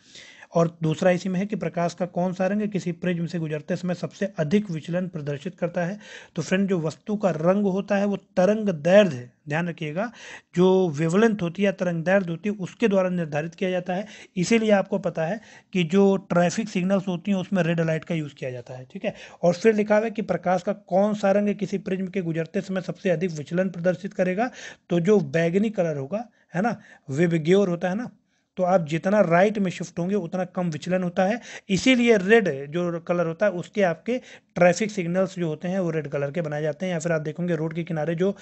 और दूसरा इसी में है कि प्रकाश का कौन सा रंग किसी प्रिज्म से गुजरते समय सबसे अधिक विचलन प्रदर्शित करता है तो फ्रेंड जो वस्तु का रंग होता है वो तरंग है ध्यान रखिएगा जो विवलंत होती है तरंग दैर्ध्य होती है उसके द्वारा निर्धारित किया जाता है इसीलिए आपको पता है कि जो ट्रैफिक सिग्नल्स होती हैं उसमें रेड लाइट का यूज़ किया जाता है ठीक है और फिर लिखा हुआ है कि प्रकाश का कौन सा रंग किसी प्रिज्म के गुजरते समय सबसे अधिक विचलन प्रदर्शित करेगा तो जो बैगनी कलर होगा है ना विबग्योर होता है ना तो आप जितना राइट में शिफ्ट होंगे उतना कम विचलन होता है इसीलिए रेड जो कलर होता है उसके आपके ट्रैफिक सिग्नल्स जो होते हैं वो रेड कलर के बनाए जाते हैं या फिर आप देखोगे रोड के किनारे जो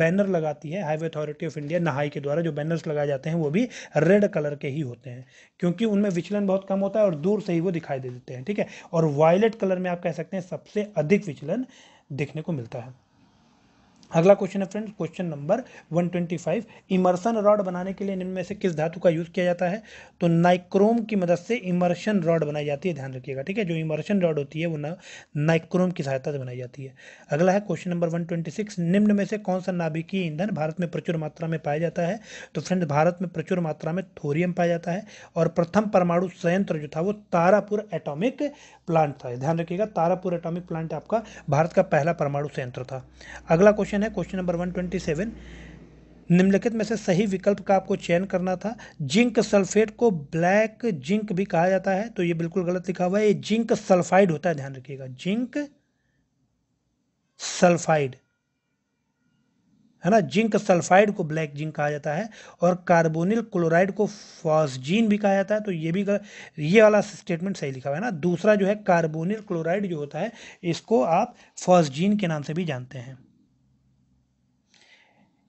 बैनर लगाती है हाईवे अथॉरिटी ऑफ इंडिया नहाई के द्वारा जो बैनर्स लगाए जाते हैं वो भी रेड कलर के ही होते हैं क्योंकि उनमें विचलन बहुत कम होता है और दूर से ही वो दिखाई दे देते हैं ठीक है और वायलेट कलर में आप कह सकते हैं सबसे अधिक विचलन देखने को मिलता है अगला क्वेश्चन है friends question number 125 immersion rod बनाने के लिए इनमें से किस धातु का यूज़ किया जाता है तो नाइक्रोम की मदद से इमर्शन रॉड बनाई जाती है ध्यान रखिएगा ठीक है जो इमर्शन रॉड होती है वो ना नाइक्रोम की सहायता से बनाई जाती है अगला है क्वेश्चन नंबर 126 निम्न में से कौन सा नाभिकीय ईंधन भारत में प्रचुर मात्रा में पाया जाता है तो फ्रेंड भारत में प्रचुर मात्रा में थोरियम पाया जाता है और प्रथम परमाणु संयंत्र जो था वो तारापुर एटोमिक प्लांट था ध्यान रखिएगा तारापुर एटोमिक प्लांट आपका भारत का पहला परमाणु संयंत्र था अगला क्वेश्चन क्वेश्चन है क्वेश्चन नंबर 127 निम्नलिखित में से सही विकल्प का आपको चयन करना था जिंक सल्फेट को ब्लैक जिंक भी कहा जाता है तो ये बिल्कुल गलत लिखा हुआ है ये जिंक सल्फाइड होता है ध्यान रखिएगा जिंक सल्फाइड है ना जिंक सल्फाइड को ब्लैक जिंक कहा जाता है और कार्बोनिल क्लोराइड को फॉसजीन भी कहा जाता है तो ये भी ये वाला स्टेटमेंट सही लिखा हुआ है ना दूसरा जो है कार्बोनिल क्लोराइड जो होता है इसको आप फॉसजीन के नाम से भी जानते हैं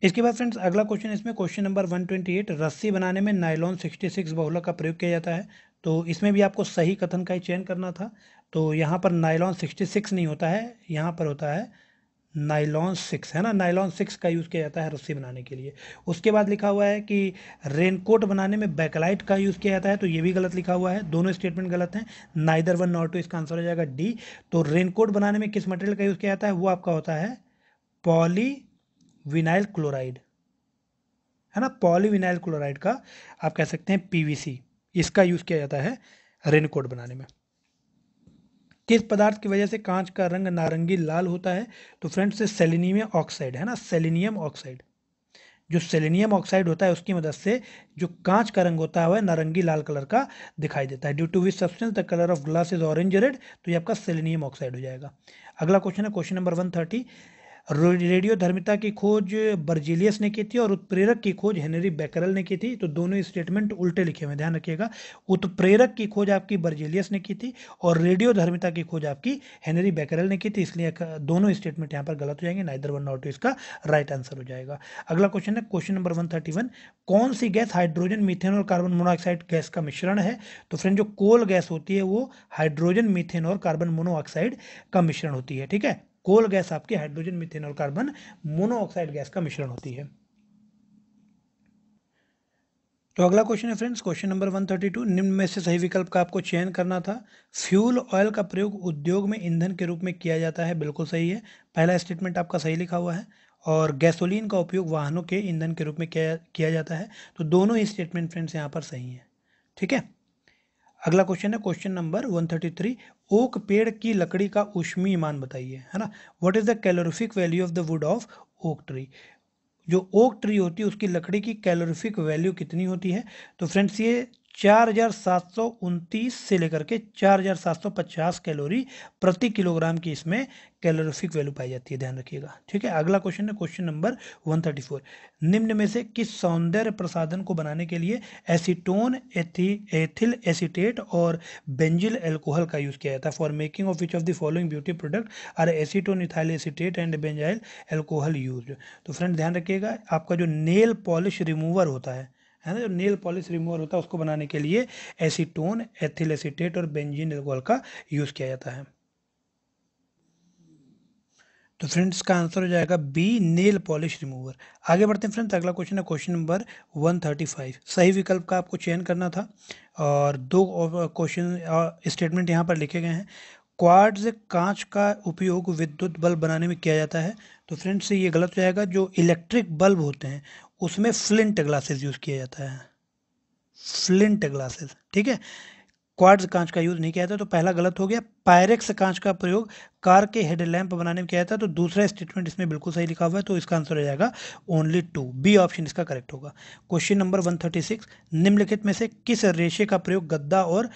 इसके बाद फ्रेंड्स अगला क्वेश्चन इसमें क्वेश्चन नंबर 128 रस्सी बनाने में नायलॉन 66 बहुला का प्रयोग किया जाता है तो इसमें भी आपको सही कथन का ही चयन करना था तो यहाँ पर नायलॉन 66 नहीं होता है यहाँ पर होता है नाइलॉन सिक्स है ना नाइलॉन सिक्स का यूज़ किया जाता है रस्सी बनाने के लिए उसके बाद लिखा हुआ है कि रेनकोट बनाने में बैकलाइट का यूज़ किया जाता है तो ये भी गलत लिखा हुआ है दोनों स्टेटमेंट गलत हैं नाइदर वन नॉट टू इसका आंसर हो जाएगा डी तो रेनकोट बनाने में किस मटेरियल का यूज़ किया जाता है वो आपका होता है पॉली विनाइल क्लोराइड है ना पॉलीविनाइल क्लोराइड का आप कह सकते हैं पीवीसी इसका यूज किया जाता है रेनकोट बनाने में किस पदार्थ की वजह से कांच का रंग नारंगी लाल होता है तो फ्रेंड्स सेलिनियम ऑक्साइड है ना सेलिनियम ऑक्साइड जो सेलिनियम ऑक्साइड होता है उसकी मदद से जो कांच का रंग होता है वह नारंगी लाल कलर का दिखाई देता है due to which substance the colour of glass is orange red तो ये आपका सेलिनियम ऑक्साइड हो जाएगा अगला क्वेश्चन है question number one thirty radio धर्मिता की खोज बर्जिलियस ने की थी और उत्प्रेरक की खोज हेनरी बैकरल ने की थी तो दोनों स्टेटमेंट उल्टे लिखे हुए ध्यान रखिएगा उत्प्रेरक की खोज आपकी बर्जिलियस ने की थी और रेडियो धर्मिता की खोज आपकी हेनरी बैकरल ने की थी इसलिए दोनों स्टेटमेंट यहाँ पर गलत हो जाएंगे नाइदर वन नॉट इसका राइट आंसर हो जाएगा अगला क्वेश्चन है क्वेश्चन नंबर वन कौन सी गैस हाइड्रोजन मीथेन और कार्बन मोनोऑक्साइड गैस का मिश्रण है तो फ्रेंड जो कोल गैस होती है वो हाइड्रोजन मीथेन और कार्बन मोनोऑक्साइड का मिश्रण होती है ठीक है कोल गैस आपके हाइड्रोजन मिथेन और कार्बन मोनोऑक्साइड गैस का मिश्रण होती है तो अगला क्वेश्चन है फ्रेंड्स क्वेश्चन नंबर 132 निम्न में से सही विकल्प का आपको चयन करना था फ्यूल ऑयल का प्रयोग उद्योग में ईंधन के रूप में किया जाता है बिल्कुल सही है पहला स्टेटमेंट आपका सही लिखा हुआ है और गैसोलीन का उपयोग वाहनों के ईंधन के रूप में किया किया जाता है तो दोनों ही स्टेटमेंट फ्रेंड्स यहाँ पर सही हैं ठीक है अगला क्वेश्चन है क्वेश्चन नंबर 133 ओक पेड़ की लकड़ी का उष्मी मान बताइए है ना what is the calorific value of the wood of oak tree जो ओक ट्री होती है उसकी लकड़ी की कैलोरिफिक वैल्यू कितनी होती है तो फ्रेंड्स ये चार हजार सात सौ उनतीस से लेकर के चार हजार सात सौ पचास कैलोरी प्रति किलोग्राम की इसमें कैलोरिफिक वैल्यू पाई जाती है ध्यान रखिएगा ठीक है अगला क्वेश्चन है क्वेश्चन नंबर 134 निम्न में से किस सौंदर्य प्रसाधन को बनाने के लिए एसीटोन एथी एथिल एसीटेट और बेंजिल एल्कोहल का यूज़ किया जाता है for making of which of the following beauty product are acetone ethyl acetate and benzyl alcohol use तो फ्रेंड ध्यान रखिएगा आपका जो नेल पॉलिश रिमूवर होता है है ना जो नेल पॉलिश रिमूवर होता है उसको बनाने के लिए एसीटोन एथिल एसीटेट और बेंजीन एल्कोहल का यूज़ किया जाता है तो फ्रेंड्स का आंसर हो जाएगा बी नेल पॉलिश रिमूवर आगे बढ़ते हैं फ्रेंड्स अगला क्वेश्चन है क्वेश्चन नंबर 135 सही विकल्प का आपको चयन करना था और दो क्वेश्चन स्टेटमेंट uh, uh, यहाँ पर लिखे गए हैं क्वार्ट्ज कांच का उपयोग विद्युत बल्ब बनाने में किया जाता है तो फ्रेंड्स ये गलत हो जाएगा जो इलेक्ट्रिक बल्ब होते हैं उसमें फ्लिंट ग्लासेस यूज़ किया जाता है फ्लिंट ग्लासेस ठीक है क्वार्ट्ज कांच का यूज़ नहीं किया जाता तो पहला गलत हो गया पायरेक्स कांच का प्रयोग कार के हेडलैम्प बनाने में किया जाता है तो दूसरा स्टेटमेंट इसमें बिल्कुल सही लिखा हुआ है तो इसका आंसर हो जाएगा ओनली टू बी ऑप्शन इसका करेक्ट होगा क्वेश्चन नंबर 136 निम्नलिखित में से किस रेशे का प्रयोग गद्दा और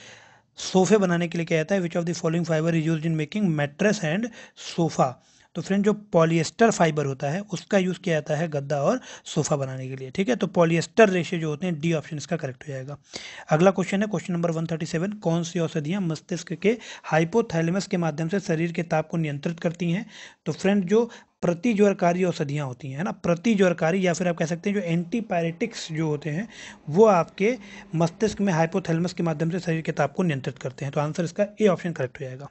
सोफे बनाने के लिए किया जाता है which of the following fibre is use in making mattress and sofa तो फ्रेंड जो पॉलिएस्टर फाइबर होता है उसका यूज़ किया जाता है गद्दा और सोफ़ा बनाने के लिए ठीक है तो पॉलिएस्टर रेशे जो होते हैं डी ऑप्शन इसका करेक्ट हो जाएगा अगला क्वेश्चन है क्वेश्चन नंबर 137 कौन सी औषधियाँ मस्तिष्क के हाइपोथैलेमस के माध्यम से शरीर के ताप को नियंत्रित करती हैं तो फ्रेंड जो प्रतिज्वरकारी औषधियाँ होती हैं है ना प्रतिज्वरकारी या फिर आप कह सकते हैं जो एंटीपायरेटिक्स जो होते हैं वो आपके मस्तिष्क में हाइपोथैलेमस के माध्यम से शरीर के ताप को नियंत्रित करते हैं तो आंसर इसका ए ऑप्शन करेक्ट हो जाएगा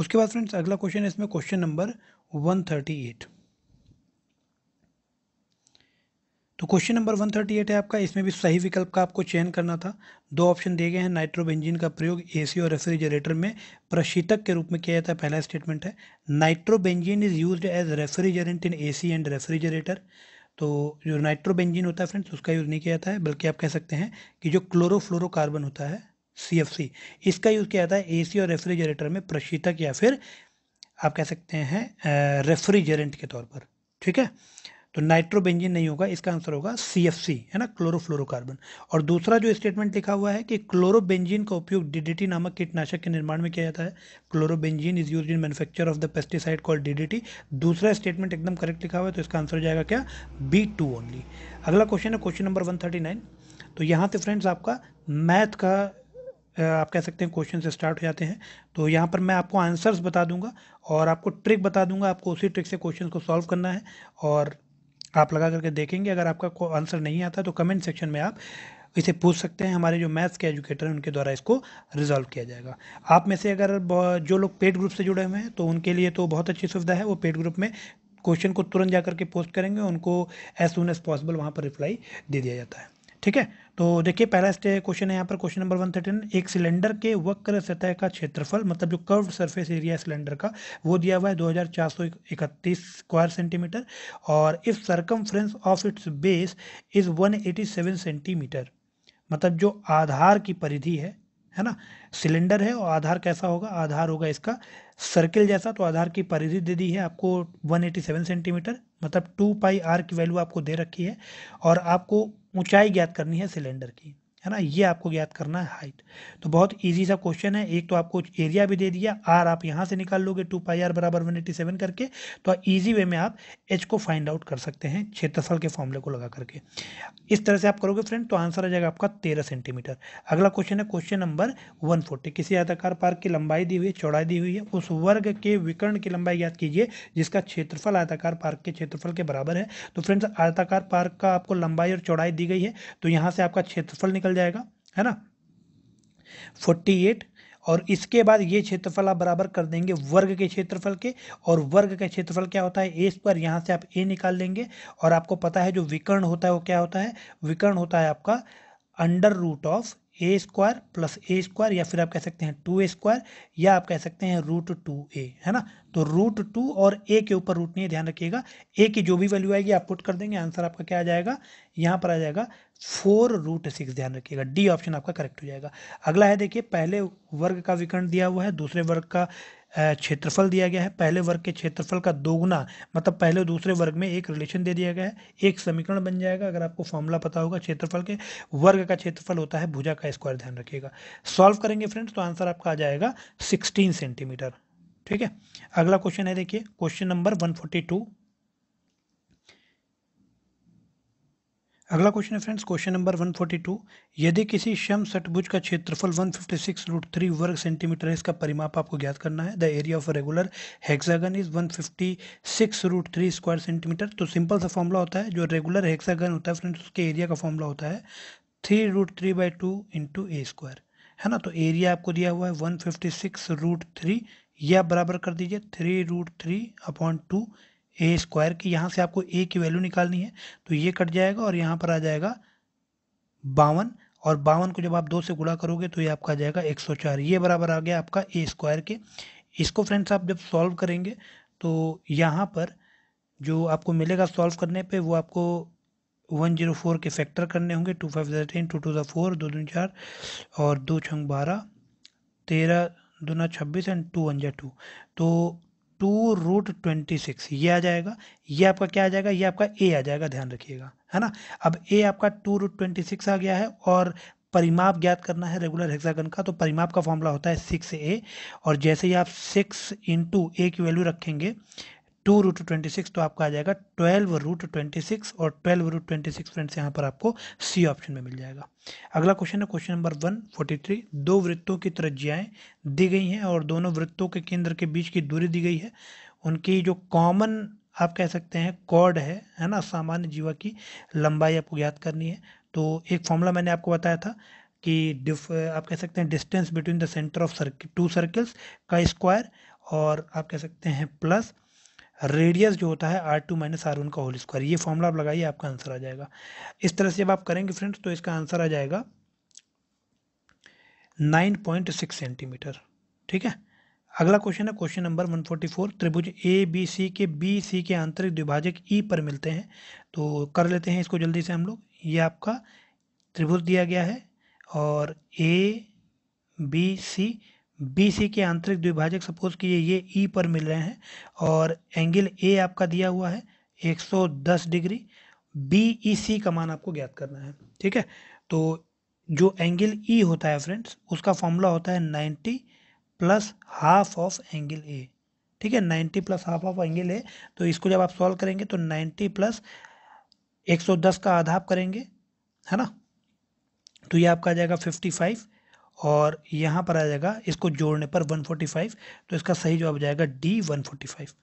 उसके बाद फ्रेंड्स अगला क्वेश्चन है इसमें question number one thirty eight तो question number one thirty eight है आपका इसमें भी सही विकल्प का आपको चयन करना था दो ऑप्शन दिए गए हैं नाइट्रोबेंजीन का प्रयोग एसी और रेफ्रिजरेटर में प्रशीतक के रूप में किया जाता है पहला स्टेटमेंट है nitrobenzene is use as refrigerant in AC and refrigerator तो जो नाइट्रोबेंजिन होता है फ्रेंड्स उसका यूज़ नहीं किया जाता है बल्कि आप कह सकते हैं कि जो क्लोरोफ्लोरोकार्बन होता है सी इसका यूज़ किया जाता है एसी और रेफ्रिजरेटर में प्रशीतक या फिर आप कह सकते हैं रेफ्रिजरेंट के तौर पर ठीक है तो नाइट्रोबेंजिन नहीं होगा इसका आंसर होगा सी एफ सी है ना क्लोरोफ्लोरोकार्बन और दूसरा जो स्टेटमेंट लिखा हुआ है कि क्लोरोबेंजिन का उपयोग डीडीटी नामक कीटनाशक के निर्माण में किया जाता है chlorobenzene is use in manufacture of the pesticide call DDT दूसरा स्टेटमेंट एकदम करेक्ट लिखा हुआ है तो इसका आंसर जाएगा क्या बी टू ओनली अगला क्वेश्चन है question number one thirty nine तो यहाँ से फ्रेंड्स आपका मैथ का आप कह सकते हैं क्वेश्चन से स्टार्ट हो जाते हैं तो यहाँ पर मैं आपको आंसर्स बता दूंगा और आपको ट्रिक बता दूंगा आपको उसी ट्रिक से क्वेश्चन को सॉल्व करना है और आप लगा करके देखेंगे अगर आपका आंसर नहीं आता तो कमेंट सेक्शन में आप इसे पूछ सकते हैं हमारे जो मैथ्स के एजुकेटर हैं उनके द्वारा इसको रिजॉल्व किया जाएगा आप में से अगर जो लोग पेड ग्रुप से जुड़े हुए हैं तो उनके लिए तो बहुत अच्छी सुविधा है वो पेड ग्रुप में क्वेश्चन को तुरंत जा करके पोस्ट करेंगे उनको एज सुन एज पॉसिबल वहाँ पर रिप्लाई दे दिया जाता है ठीक है तो देखिए पहला स्टे क्वेश्चन है यहाँ पर क्वेश्चन नंबर वन थर्टीन एक सिलेंडर के वक्र सतह का क्षेत्रफल मतलब जो कर्व सरफेस एरिया सिलेंडर का वो दिया हुआ है दो हजार चार सौ इकतीस स्क्वायर सेंटीमीटर और if circum of its base is one eighty seven centimetre मतलब जो आधार की परिधि है है ना सिलेंडर है और आधार कैसा होगा आधार होगा इसका सर्किल जैसा तो आधार की परिधि दे दी है आपको 187 सेंटीमीटर मतलब टू पाई आर की वैल्यू आपको दे रखी है और आपको ऊंचाई ज्ञात करनी है सिलेंडर की है ना ये आपको ज्ञात करना है हाइट तो बहुत इजी सा क्वेश्चन है एक तो आपको एरिया भी दे दिया आर आप यहाँ से निकाल लोगे टू पाई आर बराबर वन एटी सेवन करके तो इजी वे में आप एच को फाइंड आउट कर सकते हैं क्षेत्रफल के फॉर्मूले को लगा करके इस तरह से आप करोगे फ्रेंड तो आंसर आ जाएगा आपका तेरह सेंटीमीटर अगला क्वेश्चन है क्वेश्चन नंबर वन किसी आयताकार पार्क की लंबाई दी हुई है चौड़ाई दी हुई है उस वर्ग के विकर्ण की लंबाई याद कीजिए जिसका क्षेत्रफल आयताकार पार्क के क्षेत्रफल के बराबर है तो फ्रेंड्स आयताकार पार्क का आपको लंबाई और चौड़ाई दी गई है तो यहाँ से आपका क्षेत्रफल निकल निकल जाएगा है ना 48 और इसके बाद ये क्षेत्रफल आप बराबर कर देंगे वर्ग के क्षेत्रफल के और वर्ग का क्षेत्रफल क्या होता है ए स्क्वायर यहाँ से आप ए निकाल लेंगे और आपको पता है जो विकर्ण होता है वो क्या होता है विकर्ण होता है आपका under root of a square plus a square या फिर आप कह सकते हैं टू ए स्क्वायर या आप कह सकते हैं रूट टू ए है ना तो रूट टू और ए के ऊपर रूट नहीं है ध्यान रखिएगा ए की जो भी वैल्यू आएगी आप पुट कर देंगे आंसर आपका क्या आ जाएगा यहाँ पर आ जाएगा फोर रूट सिक्स ध्यान रखिएगा डी ऑप्शन आपका करेक्ट हो जाएगा अगला है देखिए पहले वर्ग का विकर्ण दिया हुआ है दूसरे वर्ग का क्षेत्रफल दिया गया है पहले वर्ग के क्षेत्रफल का दोगुना मतलब पहले और दूसरे वर्ग में एक रिलेशन दे दिया गया है एक समीकरण बन जाएगा अगर आपको फॉर्मूला पता होगा क्षेत्रफल के वर्ग का क्षेत्रफल होता है भुजा का स्क्वायर ध्यान रखिएगा सॉल्व करेंगे फ्रेंड्स तो आंसर आपका आ जाएगा सिक्सटीन सेंटीमीटर ठीक है अगला क्वेश्चन है देखिए question number one forty two अगला क्वेश्चन है फ्रेंड्स क्वेश्चन नंबर 142 यदि किसी शम सटभुज का क्षेत्रफल 156 फिफ्टी सिक्स रूट थ्री वर्ग सेंटीमीटर है इसका परिमाप आपको ज्ञात करना है the area of regular hexagon is 156 fifty six root three square centimetre तो सिंपल सा फॉर्मूला होता है जो रेगुलर हेक्सागन होता है फ्रेंड्स उसके एरिया का फॉर्मूला होता है three root three by two into a square है ना तो एरिया आपको दिया हुआ है one fifty six root three यह बराबर कर दीजिए three root three upon two a square की यहाँ से आपको ए की वैल्यू निकालनी है तो ये कट जाएगा और यहाँ पर आ जाएगा बावन और बावन को जब आप दो से गुणा करोगे तो ये आपका आ जाएगा एक सौ चार ये बराबर आ गया आपका ए स्क्वायर के इसको फ्रेंड्स आप जब सॉल्व करेंगे तो यहाँ पर जो आपको मिलेगा सॉल्व करने पे वो आपको वन जीरो फोर के फैक्टर करने होंगे two five zero ten two two ज़ा फोर दो दून चार और दो छंग बारह तेरह दो ना छब्बीस एंड टू वन जै टू तो टू रूट ट्वेंटी सिक्स ये आ जाएगा ये आपका क्या आ जाएगा ये आपका ए आ जाएगा ध्यान रखिएगा है ना अब ए आपका टू रूट ट्वेंटी सिक्स आ गया है और परिमाप ज्ञात करना है रेगुलर हेक्सागन का तो परिमाप का फॉर्मूला होता है सिक्स ए और जैसे ही आप सिक्स इंटू ए की वैल्यू रखेंगे टू रूट ट्वेंटी सिक्स तो आपका आ जाएगा ट्वेल्व रूट ट्वेंटी सिक्स और twelve root twenty six friends यहाँ पर आपको सी ऑप्शन में मिल जाएगा अगला क्वेश्चन है question number one forty three दो वृत्तों की त्रज्याएं दी गई हैं और दोनों वृत्तों के केंद्र के बीच की दूरी दी गई है उनकी जो कॉमन आप कह सकते हैं कॉर्ड है है ना सामान्य जीवा की लंबाई आपको ज्ञात करनी है तो एक फॉर्मूला मैंने आपको बताया था कि डिफ आप कह सकते हैं distance between the centre of circle two circles का स्क्वायर और आप कह सकते हैं प्लस रेडियस जो होता है r two minus r one का होल स्क्वायर ये फॉर्मूला आप लगाइए आपका आंसर आ जाएगा इस तरह से जब आप करेंगे फ्रेंड्स तो इसका आंसर आ जाएगा नाइन पॉइंट सिक्स सेंटीमीटर ठीक है अगला क्वेश्चन है question number one forty four त्रिभुज ए बी सी के बी सी के आंतरिक द्विभाजक ई पर मिलते हैं तो कर लेते हैं इसको जल्दी से हम लोग ये आपका त्रिभुज दिया गया है और A B C B C के आंतरिक द्विभाजक सपोज कीजिए ये ई e पर मिल रहे हैं और एंगल ए आपका दिया हुआ है 110 डिग्री बी ई सी का मान आपको ज्ञात करना है ठीक है तो जो एंगल ई e होता है फ्रेंड्स उसका फॉर्मूला होता है 90 plus half of angle A ठीक है 90 plus half of angle A तो इसको जब आप सॉल्व करेंगे तो 90 प्लस 110 का आधा करेंगे है ना तो ये आपका आ जाएगा 55 और यहाँ पर आ जाएगा इसको जोड़ने पर 145 तो इसका सही जवाब जाएगा डी 145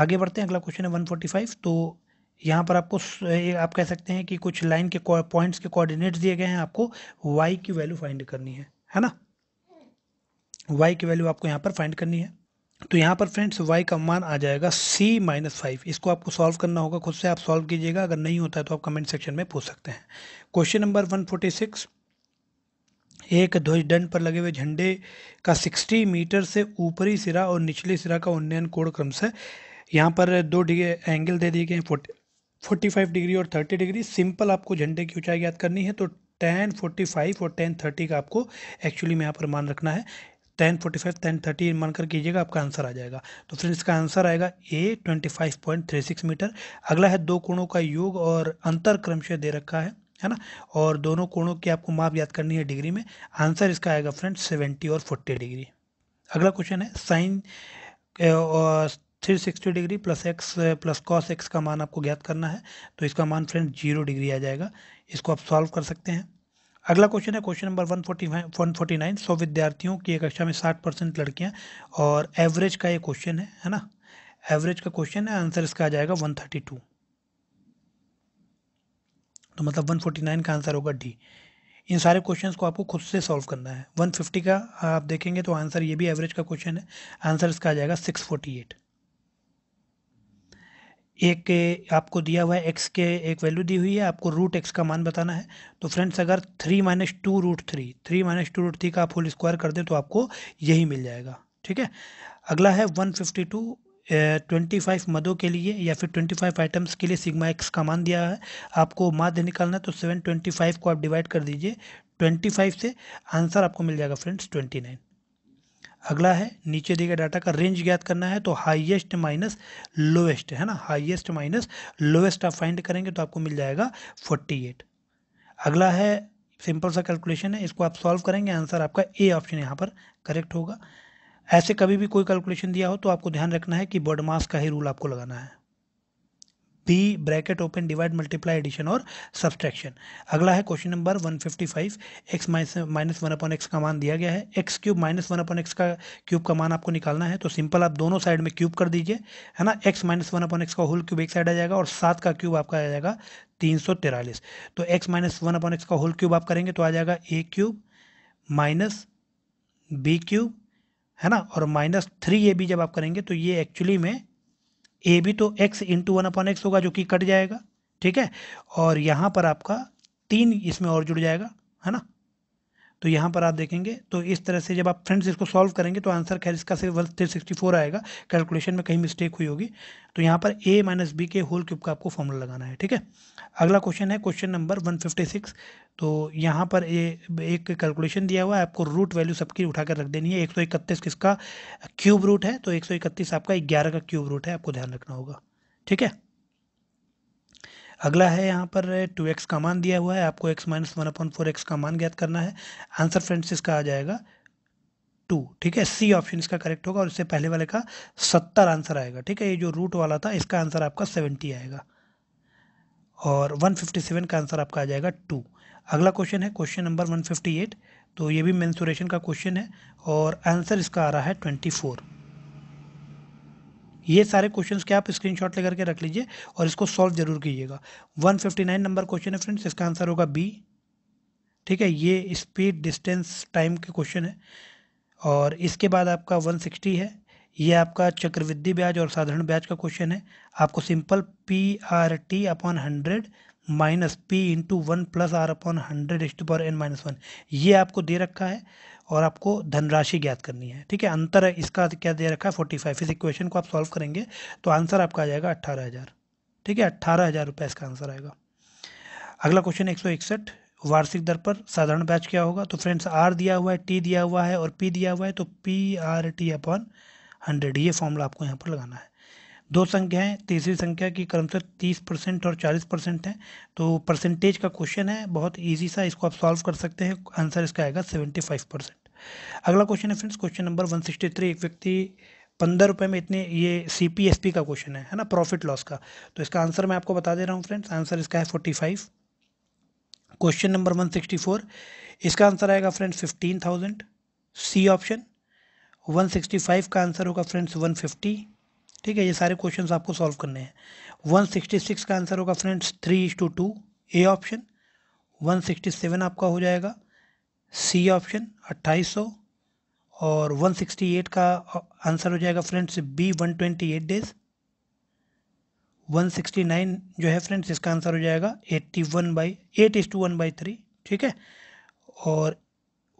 आगे बढ़ते हैं अगला क्वेश्चन है 145 तो यहाँ पर आपको आप कह सकते हैं कि कुछ लाइन के पॉइंट्स के कोऑर्डिनेट्स दिए गए हैं आपको वाई की वैल्यू फाइंड करनी है है ना वाई की वैल्यू आपको यहाँ पर फाइंड करनी है तो यहाँ पर फ्रेंड्स वाई का मान आ जाएगा सी माइनस फाइव इसको आपको सॉल्व करना होगा खुद से आप सॉल्व कीजिएगा अगर नहीं होता है तो आप कमेंट सेक्शन में पूछ सकते हैं question number one forty six एक दंड पर लगे हुए झंडे का 60 मीटर से ऊपरी सिरा और निचले सिरा का उन्नयन कोण क्रमशः यहाँ पर दो डिग्री एंगल दे दिए गए हैं फोर्टी फोर्टी फाइव डिग्री और थर्टी डिग्री सिंपल आपको झंडे की ऊंचाई याद करनी है तो टेन फोर्टी फाइव और टेन थर्टी का आपको एक्चुअली में यहाँ पर मान रखना है ten forty five ten thirty मान कर कीजिएगा आपका आंसर आ जाएगा तो फ्रेंड्स इसका आंसर आएगा A twenty five point three six metre अगला है दो कोणों का योग और अंतर क्रमशः दे रखा है है ना और दोनों कोणों की आपको माप याद करनी है डिग्री में आंसर इसका आएगा फ्रेंड सेवेंटी और फोर्टी डिग्री अगला क्वेश्चन है sine three sixty degree plus x plus cos x का मान आपको ज्ञात करना है तो इसका मान फ्रेंड जीरो डिग्री आ जाएगा इसको आप सॉल्व कर सकते हैं अगला क्वेश्चन है question number one forty one forty nine सौ विद्यार्थियों की कक्षा में साठ परसेंट लड़कियाँ और एवरेज का ये क्वेश्चन है है ना एवरेज का क्वेश्चन है आंसर इसका आ जाएगा वन थर्टी टू तो मतलब 149 का आंसर होगा डी इन सारे क्वेश्चन को आपको खुद से सॉल्व करना है 150 का आप देखेंगे तो आंसर ये भी एवरेज का क्वेश्चन है आंसर इसका आ जाएगा 648 एक आपको दिया हुआ है एक्स के एक वैल्यू दी हुई है आपको रूट एक्स का मान बताना है तो फ्रेंड्स अगर three minus two root three three minus two root three का आप होल स्क्वायर कर दें तो आपको यही मिल जाएगा ठीक है अगला है one fifty two twenty five मदों के लिए या फिर ट्वेंटी फाइव आइटम्स के लिए सिग्मा एक्स का मान दिया है आपको माध्य निकालना है तो सेवन ट्वेंटी फाइव को आप डिवाइड कर दीजिए ट्वेंटी फाइव से आंसर आपको मिल जाएगा फ्रेंड्स ट्वेंटी नाइन अगला है नीचे दिए गए डाटा का रेंज ज्ञात करना है तो हाईएस्ट माइनस लोएस्ट है ना हाईएस्ट माइनस लोएस्ट आप फाइंड करेंगे तो आपको मिल जाएगा फोर्टी एट अगला है सिंपल सा कैलकुलेशन है इसको आप सॉल्व करेंगे आंसर आपका ए ऑप्शन यहाँ पर करेक्ट होगा ऐसे कभी भी कोई कैलकुलेशन दिया हो तो आपको ध्यान रखना है कि बर्ड मास का ही रूल आपको लगाना है B bracket open divide multiply addition और सब्सट्रैक्शन अगला है question number 155 x minus one upon x का मान दिया गया है x cube minus one upon x का क्यूब का मान आपको निकालना है तो सिंपल आप दोनों साइड में क्यूब कर दीजिए है ना x minus one upon x का होल क्यूब एक साइड आ जाएगा और सात का क्यूब आपका आ जाएगा तीन सौ तिरालीस तो x minus one upon x का होल क्यूब आप करेंगे तो आ जाएगा a cube minus b cube है ना और माइनस थ्री ए बी जब आप करेंगे तो ये एक्चुअली में ए बी तो x into one upon x होगा जो कि कट जाएगा ठीक है और यहाँ पर आपका तीन इसमें और जुड़ जाएगा है ना तो यहाँ पर आप देखेंगे तो इस तरह से जब आप फ्रेंड्स इसको सॉल्व करेंगे तो आंसर खैर इसका सिर्फ वन थ्री सिक्सटी फोर आएगा कैलकुलेशन में कहीं मिस्टेक हुई होगी तो यहाँ पर ए माइनस बी के होल क्यूब का आपको फॉर्मूला लगाना है ठीक है अगला क्वेश्चन है question number one fifty six तो यहाँ पर ये एक कैलकुलेशन दिया हुआ है आपको रूट वैल्यू सबकी उठा कर रख देनी है एक सौ इकतीस किसका क्यूब रूट है तो एक सौ इकतीस आपका ग्यारह का क्यूब रूट है आपको ध्यान रखना होगा ठीक है अगला है यहाँ पर टू एक्स का मान दिया हुआ है आपको x minus one upon four x का मान ज्ञात करना है आंसर फ्रेंड्स इसका आ जाएगा टू ठीक है सी ऑप्शन इसका करेक्ट होगा और इससे पहले वाले का सत्तर आंसर आएगा ठीक है ये जो रूट वाला था इसका आंसर आपका सेवेंटी आएगा और वन फिफ्टी सेवन का आंसर आपका आ जाएगा टू अगला क्वेश्चन है question number one fifty eight तो ये भी मैंसुरेशन का क्वेश्चन है और आंसर इसका आ रहा है ट्वेंटी फोर ये सारे क्वेश्चन के आप स्क्रीनशॉट लेकर के रख लीजिए और इसको सॉल्व जरूर कीजिएगा 159 नंबर क्वेश्चन है फ्रेंड्स इसका आंसर होगा बी ठीक है ये स्पीड डिस्टेंस टाइम के क्वेश्चन है और इसके बाद आपका 160 है ये आपका चक्रवृद्धि ब्याज और साधारण ब्याज का क्वेश्चन है आपको simple P R T upon hundred minus P into one plus R upon hundred इस्ट पावर एन माइनस वन ये आपको दे रखा है और आपको धनराशि ज्ञात करनी है ठीक है अंतर इसका क्या दे रखा है फोर्टी फाइव इस इक्वेशन को आप सॉल्व करेंगे तो आंसर आपका आ जाएगा अट्ठारह हज़ार ठीक है अट्ठारह हज़ार रुपये इसका आंसर आएगा अगला क्वेश्चन एक सौ इकसठ वार्षिक दर पर साधारण बैच क्या होगा तो फ्रेंड्स आर दिया हुआ है टी दिया हुआ है और पी दिया हुआ है तो P R T upon hundred ये फॉर्मूला आपको यहाँ पर लगाना है दो संख्याएं तीसरी संख्या की क्रमशः तीस परसेंट और चालीस परसेंट हैं तो परसेंटेज का क्वेश्चन है बहुत ईजी सा इसको आप सॉल्व कर सकते हैं आंसर इसका आएगा सेवेंटी फाइव परसेंट अगला क्वेश्चन है friends question number one sixty three एक व्यक्ति पंद्रह रुपये में इतने ये सी पी एस पी का क्वेश्चन है है ना प्रॉफिट लॉस का तो इसका आंसर मैं आपको बता दे रहा हूँ फ्रेंड्स आंसर इसका है forty five question number one sixty four इसका आंसर आएगा friends fifteen thousand C option one sixty five का आंसर होगा फ्रेंड्स वन फिफ्टी ठीक है ये सारे क्वेश्चंस आपको सॉल्व करने हैं 166 का आंसर होगा friends three is two two A option 167 आपका हो जाएगा सी ऑप्शन 2800 और 168 का आंसर हो जाएगा फ्रेंड्स बी 128 डेज 169 जो है फ्रेंड्स इसका आंसर हो जाएगा 81 one by eight is two one by three ठीक है और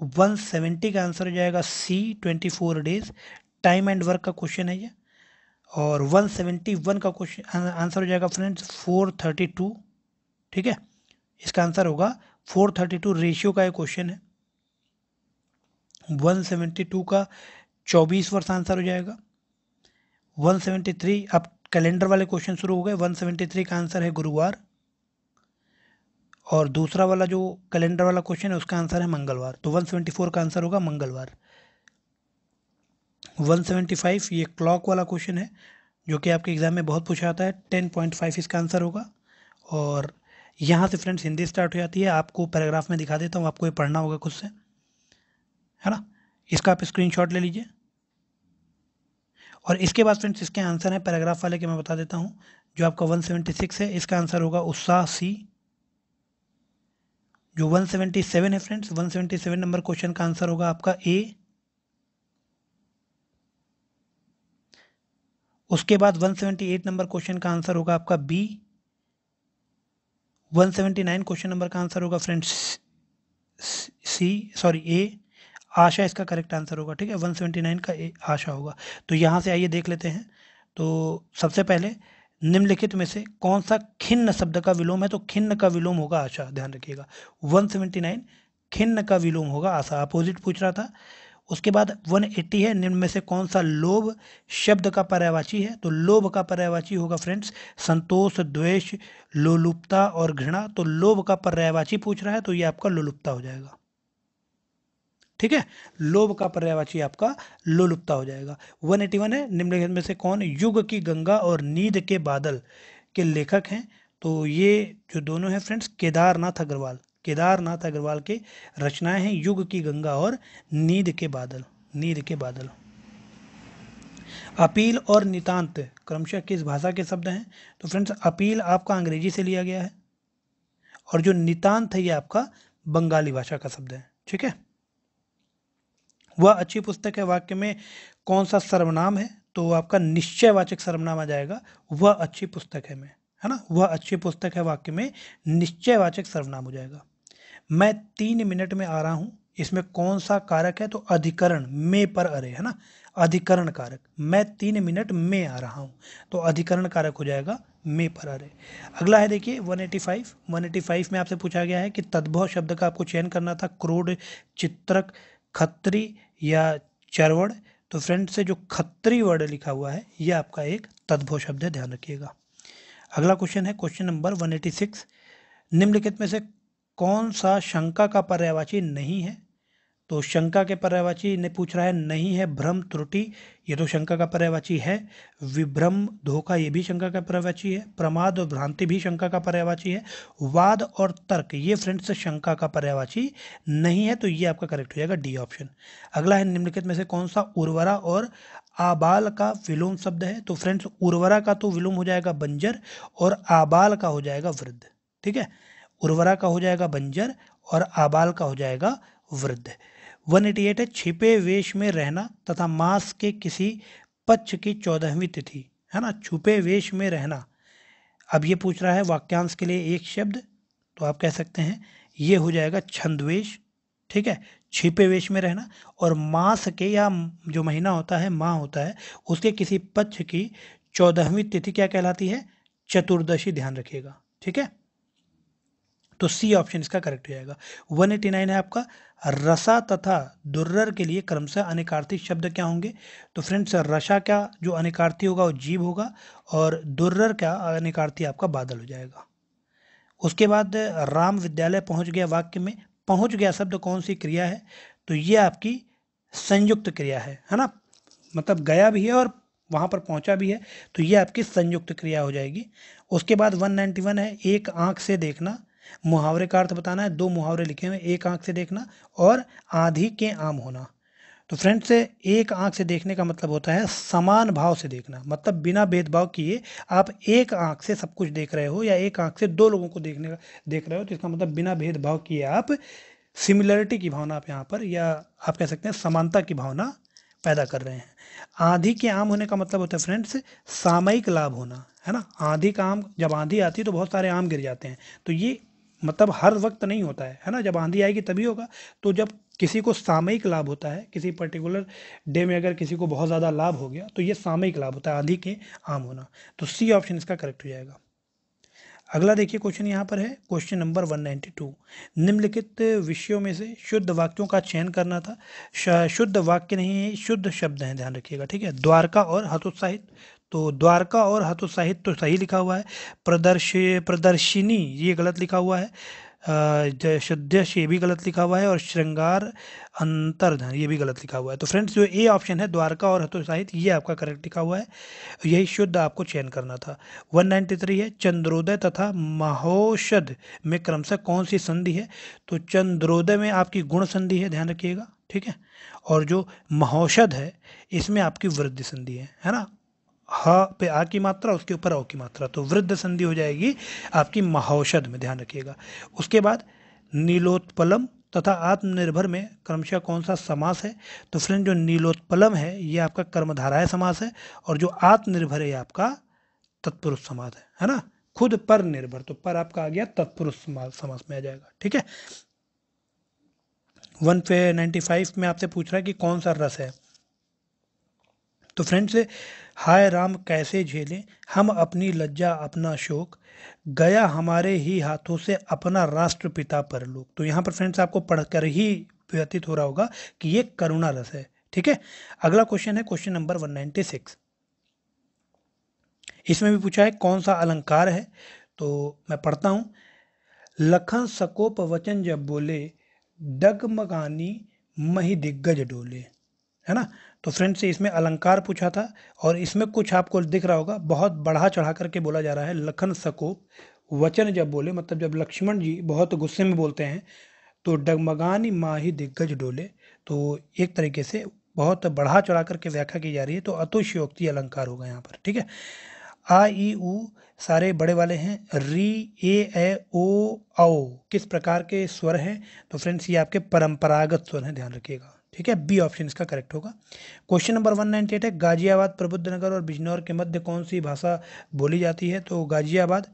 170 का आंसर हो जाएगा C 24 days time and work का क्वेश्चन है ये और 171 का क्वेश्चन आंसर हो जाएगा फ्रेंड्स 432 ठीक है इसका आंसर होगा 432 रेशियो का एक क्वेश्चन है 172 का 24 वर्ष आंसर हो जाएगा 173 अब कैलेंडर वाले क्वेश्चन शुरू हो गए 173 का आंसर है गुरुवार और दूसरा वाला जो कैलेंडर वाला क्वेश्चन है उसका आंसर है मंगलवार तो 174 का आंसर होगा मंगलवार 175 ये क्लॉक वाला क्वेश्चन है जो कि आपके एग्ज़ाम में बहुत पूछा जाता है 10.5 इसका आंसर होगा और यहाँ से फ्रेंड्स हिंदी स्टार्ट हो जाती है आपको पैराग्राफ में दिखा देता हूँ आपको ये पढ़ना होगा खुद से है ना इसका आप स्क्रीन ले लीजिए और इसके बाद फ्रेंड्स इसके आंसर हैं पैराग्राफ वाले के मैं बता देता हूँ जो आपका 176 है इसका आंसर होगा उत्साह सी जो 177 है फ्रेंड्स 177 नंबर क्वेश्चन का आंसर होगा आपका ए उसके बाद 178 नंबर क्वेश्चन का आंसर होगा आपका बी 179 क्वेश्चन नंबर का आंसर होगा फ्रेंड्स सी सॉरी ए आशा इसका करेक्ट आंसर होगा ठीक है 179 का ए आशा होगा तो यहाँ से आइए देख लेते हैं तो सबसे पहले निम्नलिखित में से कौन सा खिन्न शब्द का विलोम है तो खिन्न का विलोम होगा आशा ध्यान रखिएगा 179 खिन्न का विलोम होगा आशा अपोजिट पूछ रहा था उसके बाद 180 है निम्न में से कौन सा लोभ शब्द का पर्यावाची है तो लोभ का पर्यावाची होगा फ्रेंड्स संतोष द्वेष लोलुपता और घृणा तो लोभ का पर्यावाची पूछ रहा है तो ये आपका लोलुपता हो जाएगा ठीक है लोभ का पर्यावाची आपका लोलुपता हो जाएगा 181 है निम्नलिखित में से कौन युग की गंगा और नींद के बादल के लेखक हैं तो ये जो दोनों हैं फ्रेंड्स केदारनाथ अग्रवाल केदारनाथ अग्रवाल के रचनाएं हैं युग की गंगा और नींद के बादल नींद के बादल अपील और नितांत क्रमशः किस भाषा के शब्द हैं तो फ्रेंड्स अपील आपका अंग्रेजी से लिया गया है और जो नितांत है ये आपका बंगाली भाषा का शब्द है ठीक है वह अच्छी पुस्तक है वाक्य में कौन सा सर्वनाम है तो आपका निश्चयवाचक सर्वनाम आ जाएगा वह अच्छी पुस्तक है में है ना वह अच्छी पुस्तक है वाक्य में निश्चयवाचक सर्वनाम हो जाएगा मैं तीन मिनट में आ रहा हूं इसमें कौन सा कारक है तो अधिकरण में पर अरे है ना अधिकरण कारक मैं तीन मिनट में आ रहा हूं तो अधिकरण कारक हो जाएगा में पर अरे अगला है देखिए 185 185 में आपसे पूछा गया है कि तद्भव शब्द का आपको चयन करना था क्रोड चित्रक खत्री या चरवड़ तो फ्रेंड से जो खत्री वर्ड लिखा हुआ है यह आपका एक तद्भव शब्द है ध्यान रखिएगा अगला क्वेश्चन है क्वेश्चन नंबर 186 निम्नलिखित में से कौन सा शंका का पर्यायवाची नहीं है तो शंका के पर्यायवाची ने पूछ रहा है नहीं है भ्रम त्रुटि ये तो शंका का पर्यायवाची है विभ्रम धोखा ये भी शंका का पर्यायवाची है प्रमाद और भ्रांति भी शंका का पर्यायवाची है वाद और तर्क ये फ्रेंड्स शंका का पर्यायवाची नहीं है तो ये आपका करेक्ट हो जाएगा डी ऑप्शन अगला है निम्नलिखित में से कौन सा उर्वरा और आबाल का विलोम शब्द है तो फ्रेंड्स उर्वरा का तो विलोम हो जाएगा बंजर और आबाल का हो जाएगा वृद्ध ठीक है उर्वरा का हो जाएगा बंजर और आबाल का हो जाएगा वृद्ध 188 है छिपे वेश में रहना तथा मास के किसी पक्ष की चौदहवीं तिथि है ना छुपे वेश में रहना अब ये पूछ रहा है वाक्यांश के लिए एक शब्द तो आप कह सकते हैं ये हो जाएगा छंदवेश ठीक है छिपे वेश में रहना और मास के या जो महीना होता है माह होता है उसके किसी पक्ष की चौदहवीं तिथि क्या कहलाती है चतुर्दशी ध्यान रखिएगा ठीक है तो सी ऑप्शन इसका करेक्ट हो जाएगा 189 है आपका रसा तथा दुर्र के लिए क्रमशः अनेकार्थी शब्द क्या होंगे तो फ्रेंड्स रसा का जो अनेकार्थी होगा वो जीव होगा और दुर्र का अनेकार्थी आपका बादल हो जाएगा उसके बाद राम विद्यालय पहुंच गया वाक्य में पहुंच गया शब्द कौन सी क्रिया है तो ये आपकी संयुक्त क्रिया है है ना मतलब गया भी है और वहाँ पर पहुँचा भी है तो ये आपकी संयुक्त क्रिया हो जाएगी उसके बाद 191 है एक आँख से देखना मुहावरे का अर्थ बताना है दो मुहावरे लिखे हुए एक आंख से देखना और आधी के आम होना तो फ्रेंड्स एक आंख से देखने का मतलब होता है समान भाव से देखना मतलब बिना भेदभाव किए आप एक आंख से सब कुछ देख रहे हो या एक आंख से दो लोगों को देखने का देख रहे हो तो इसका मतलब बिना भेदभाव किए आप सिमिलरिटी की भावना आप यहाँ पर या आप कह सकते हैं समानता की भावना पैदा कर रहे हैं आंधी के आम होने का मतलब होता है फ्रेंड्स सामयिक लाभ होना है ना आंधी का आम जब आंधी आती है तो बहुत सारे आम गिर जाते हैं तो ये मतलब हर वक्त नहीं होता है है ना जब आंधी आएगी तभी होगा तो जब किसी को सामयिक लाभ होता है किसी पर्टिकुलर डे में अगर किसी को बहुत ज़्यादा लाभ हो गया तो ये सामयिक लाभ होता है आंधी के आम होना तो सी ऑप्शन इसका करेक्ट हो जाएगा अगला देखिए क्वेश्चन यहाँ पर है क्वेश्चन नंबर 192 निम्नलिखित विषयों में से शुद्ध वाक्यों का चयन करना था शुद्ध वाक्य नहीं है शुद्ध शब्द हैं ध्यान रखिएगा ठीक है द्वारका और हतोत्साहित तो द्वारका और हतोत्साहित तो सही लिखा हुआ है प्रदर्श प्रदर्शिनी ये गलत लिखा हुआ है शुद्धश ये भी गलत लिखा हुआ है और श्रृंगार अंतर्धन ये भी गलत लिखा हुआ है तो फ्रेंड्स जो ए ऑप्शन है द्वारका और हतोत्साहित ये आपका करेक्ट लिखा हुआ है यही शुद्ध आपको चयन करना था 193 है चंद्रोदय तथा महोषध में क्रमशः कौन सी संधि है तो चंद्रोदय में आपकी गुण संधि है ध्यान रखिएगा ठीक है और जो महौषध है इसमें आपकी वृद्धि संधि है है ना ह पे आ की मात्रा उसके ऊपर औ की मात्रा तो वृद्ध संधि हो जाएगी आपकी महाौषध में ध्यान रखिएगा उसके बाद नीलोत्पलम तथा आत्मनिर्भर में क्रमशः कौन सा समास है तो फ्रेंड जो नीलोत्पलम है ये आपका कर्मधाराय समास है और जो आत्मनिर्भर है आपका तत्पुरुष समास है है ना खुद पर निर्भर तो पर आपका आ गया तत्पुरुष समास में आ जाएगा ठीक है वन पे नाइन्टी फाइव में आपसे पूछ रहा है कि कौन सा रस है तो फ्रेंड्स हाय राम कैसे झेलें हम अपनी लज्जा अपना शोक गया हमारे ही हाथों से अपना राष्ट्रपिता पर लोग तो यहाँ पर फ्रेंड्स आपको पढ़कर ही व्यतीत हो रहा होगा कि ये करुणा रस है ठीक है अगला क्वेश्चन है क्वेश्चन नंबर 196 इसमें भी पूछा है कौन सा अलंकार है तो मैं पढ़ता हूँ लखन सकोप वचन जब बोले डगमगानी मही दिग्गज डोले है ना तो फ्रेंड्स इसमें अलंकार पूछा था और इसमें कुछ आपको दिख रहा होगा बहुत बढ़ा चढ़ा करके बोला जा रहा है लखन सकोप वचन जब बोले मतलब जब लक्ष्मण जी बहुत गुस्से में बोलते हैं तो डगमगानी माही दिग्गज डोले तो एक तरीके से बहुत बढ़ा चढ़ा करके व्याख्या की जा रही है तो अतुशयोक्ति अलंकार होगा यहाँ पर ठीक है आ ई ऊ सारे बड़े वाले हैं री ए ए ओ औ किस प्रकार के स्वर हैं तो फ्रेंड्स ये आपके परंपरागत स्वर हैं ध्यान रखिएगा ठीक है बी ऑप्शन इसका करेक्ट होगा question number one ninety eight है गाजियाबाद प्रबुद्ध नगर और बिजनौर के मध्य कौन सी भाषा बोली जाती है तो गाजियाबाद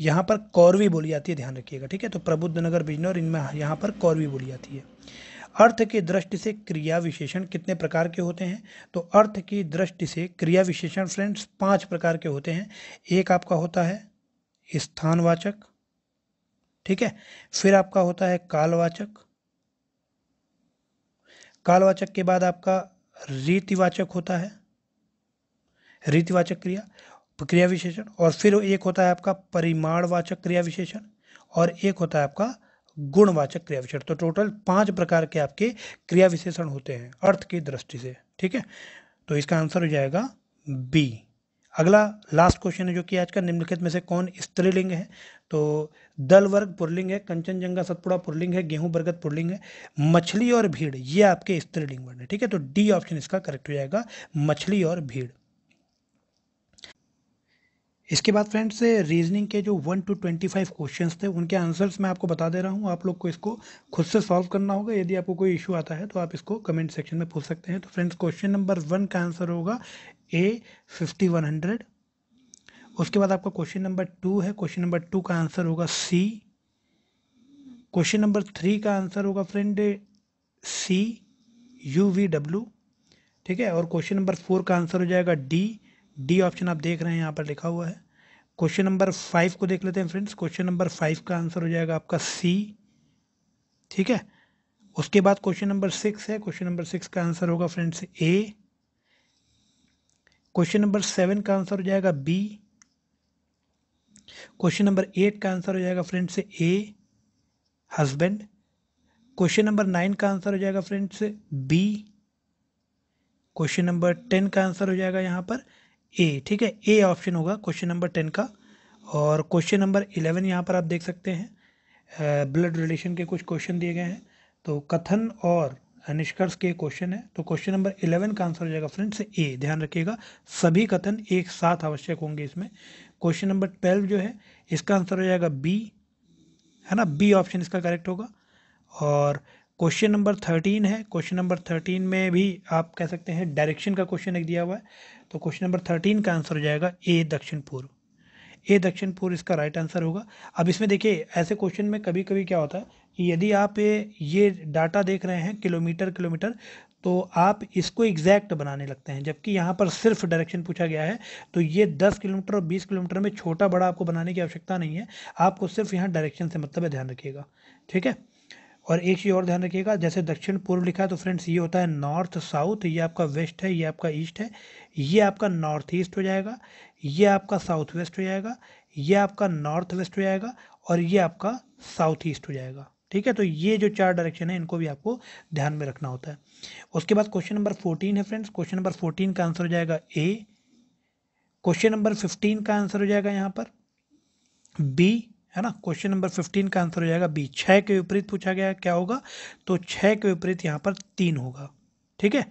यहाँ पर कौरवी बोली जाती है ध्यान रखिएगा ठीक है तो प्रबुद्ध नगर बिजनौर इनमें यहाँ पर कौरवी बोली जाती है अर्थ की दृष्टि से क्रिया विशेषण कितने प्रकार के होते हैं तो अर्थ की दृष्टि से क्रिया विशेषण फ्रेंड्स पांच प्रकार के होते हैं एक आपका होता है स्थानवाचक ठीक है फिर आपका होता है कालवाचक कालवाचक के बाद आपका रीतिवाचक होता है रीतिवाचक क्रिया क्रिया विशेषण और फिर एक होता है आपका परिमाणवाचक क्रिया विशेषण और एक होता है आपका गुणवाचक क्रिया विशेषण तो टोटल पांच प्रकार के आपके क्रिया विशेषण होते हैं अर्थ की दृष्टि से ठीक है तो इसका आंसर हो जाएगा बी अगला लास्ट क्वेश्चन है जो कि आज का निम्नलिखित में से कौन स्त्रीलिंग है तो दल वर्ग पुरलिंग है कंचनजंगा सतपुड़ा पुरलिंग है गेहूं बरगद पुरलिंग है मछली और भीड़ ये आपके स्त्रीलिंग वर्ण है ठीक है तो डी ऑप्शन इसका करेक्ट हो जाएगा मछली और भीड़ इसके बाद फ्रेंड्स रीजनिंग के जो one two twenty five question थे उनके आंसर्स मैं आपको बता दे रहा हूँ आप लोग को इसको खुद से सॉल्व करना होगा यदि आपको कोई इशू आता है तो आप इसको कमेंट सेक्शन में पूछ सकते हैं तो फ्रेंड्स क्वेश्चन नंबर वन का आंसर होगा ए फिफ्टी वन हंड्रेड उसके बाद आपका क्वेश्चन नंबर टू है क्वेश्चन नंबर टू का आंसर होगा सी क्वेश्चन नंबर थ्री का आंसर होगा friend C U V W ठीक है और क्वेश्चन नंबर फोर का आंसर हो जाएगा डी डी ऑप्शन आप देख रहे हैं यहाँ पर लिखा हुआ है क्वेश्चन नंबर फाइव को देख लेते हैं फ्रेंड्स क्वेश्चन नंबर फाइव का आंसर हो जाएगा आपका सी ठीक है उसके बाद क्वेश्चन नंबर सिक्स है क्वेश्चन नंबर सिक्स का आंसर होगा friends A question number seven का आंसर हो जाएगा बी क्वेश्चन नंबर एट का आंसर हो जाएगा friends A husband question number nine का आंसर हो जाएगा friends B question number ten का आंसर हो जाएगा यहाँ पर ए ठीक है ए ऑप्शन होगा क्वेश्चन नंबर टेन का और क्वेश्चन नंबर इलेवन यहाँ पर आप देख सकते हैं ब्लड रिलेशन के कुछ क्वेश्चन दिए गए हैं तो कथन और निष्कर्ष के क्वेश्चन है तो क्वेश्चन नंबर इलेवन का आंसर हो जाएगा फ्रेंड्स ए ध्यान रखिएगा सभी कथन एक साथ आवश्यक होंगे इसमें क्वेश्चन नंबर ट्वेल्व जो है इसका आंसर हो जाएगा बी है ना बी ऑप्शन इसका करेक्ट होगा और क्वेश्चन नंबर थर्टीन है क्वेश्चन नंबर थर्टीन में भी आप कह सकते हैं डायरेक्शन का क्वेश्चन एक दिया हुआ है तो क्वेश्चन नंबर थर्टीन का आंसर हो जाएगा ए दक्षिण पूर्व ए दक्षिण पूर्व इसका राइट आंसर होगा अब इसमें देखिए ऐसे क्वेश्चन में कभी कभी क्या होता है कि यदि आप ये डाटा देख रहे हैं किलोमीटर किलोमीटर तो आप इसको एग्जैक्ट बनाने लगते हैं जबकि यहाँ पर सिर्फ डायरेक्शन पूछा गया है तो ये 10 किलोमीटर और 20 किलोमीटर में छोटा बड़ा आपको बनाने की आवश्यकता नहीं है आपको सिर्फ यहाँ डायरेक्शन से मतलब है ध्यान रखिएगा ठीक है और एक चीज़ और ध्यान रखिएगा जैसे दक्षिण पूर्व लिखा है तो फ्रेंड्स ये होता है नॉर्थ साउथ ये आपका वेस्ट है ये आपका ईस्ट है ये आपका नॉर्थ ईस्ट हो जाएगा ये आपका साउथ वेस्ट हो जाएगा ये आपका नॉर्थ वेस्ट हो जाएगा और ये आपका साउथ ईस्ट हो जाएगा ठीक है तो ये जो चार डायरेक्शन है इनको भी आपको ध्यान में रखना होता है उसके बाद क्वेश्चन नंबर फोर्टीन है फ्रेंड्स क्वेश्चन नंबर फोर्टीन का आंसर हो जाएगा ए क्वेश्चन नंबर फिफ्टीन का आंसर हो जाएगा यहाँ पर बी है ना क्वेश्चन नंबर फिफ्टीन का आंसर हो जाएगा बी छः के विपरीत पूछा गया क्या होगा तो छः के विपरीत यहाँ पर तीन होगा ठीक है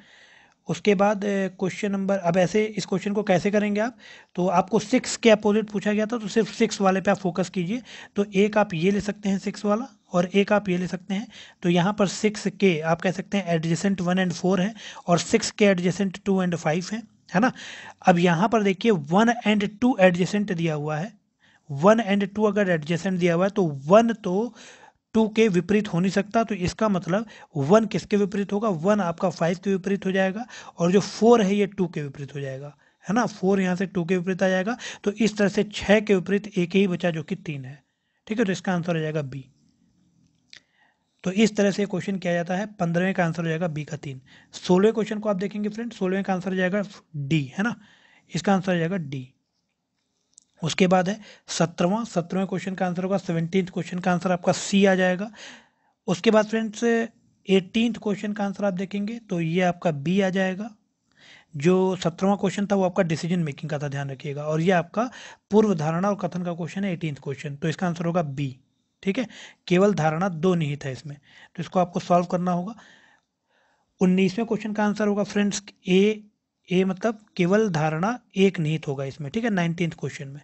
उसके बाद क्वेश्चन नंबर अब ऐसे इस क्वेश्चन को कैसे करेंगे आप तो आपको सिक्स के अपोजिट पूछा गया था तो सिर्फ सिक्स वाले पे आप फोकस कीजिए तो एक आप ये ले सकते हैं सिक्स वाला और एक आप ये ले सकते हैं तो यहाँ पर सिक्स के आप कह सकते हैं एडजेसेंट वन एंड फोर है और सिक्स के एडजेसेंट टू एंड फाइव है है ना अब यहाँ पर देखिए वन एंड टू एडजेसेंट दिया हुआ है वन एंड टू अगर एडजेसेंट दिया हुआ है तो वन तो टू के विपरीत हो नहीं सकता तो इसका मतलब वन किसके विपरीत होगा वन आपका फाइव के विपरीत हो जाएगा और जो फोर है ये टू के विपरीत हो जाएगा है ना फोर यहाँ से टू के विपरीत आ जाएगा तो इस तरह से छः के विपरीत एक ही बचा जो कि तीन है ठीक है तो इसका आंसर हो जाएगा बी तो इस तरह से क्वेश्चन किया जाता है पंद्रहवें का आंसर हो जाएगा बी का तीन सोलहवें क्वेश्चन को आप देखेंगे फ्रेंड सोलहवें का आंसर हो जाएगा डी है ना इसका आंसर हो जाएगा डी उसके बाद है सत्रहवां सत्रवें क्वेश्चन का आंसर होगा सेवनटीन क्वेश्चन का आंसर आपका सी आ जाएगा उसके बाद फ्रेंड्स एटीन क्वेश्चन का आंसर आप देखेंगे तो ये आपका बी आ जाएगा जो सत्रहवा क्वेश्चन था वो आपका डिसीजन मेकिंग का था ध्यान रखिएगा और ये आपका पूर्व धारणा और कथन का क्वेश्चन है एटीन क्वेश्चन तो इसका आंसर होगा बी ठीक है केवल धारणा दो निहित है इसमें तो इसको आपको सॉल्व करना होगा उन्नीसवें क्वेश्चन का आंसर होगा फ्रेंड्स ए ए मतलब केवल धारणा एक निहित होगा इसमें ठीक है नाइनटीन्थ क्वेश्चन में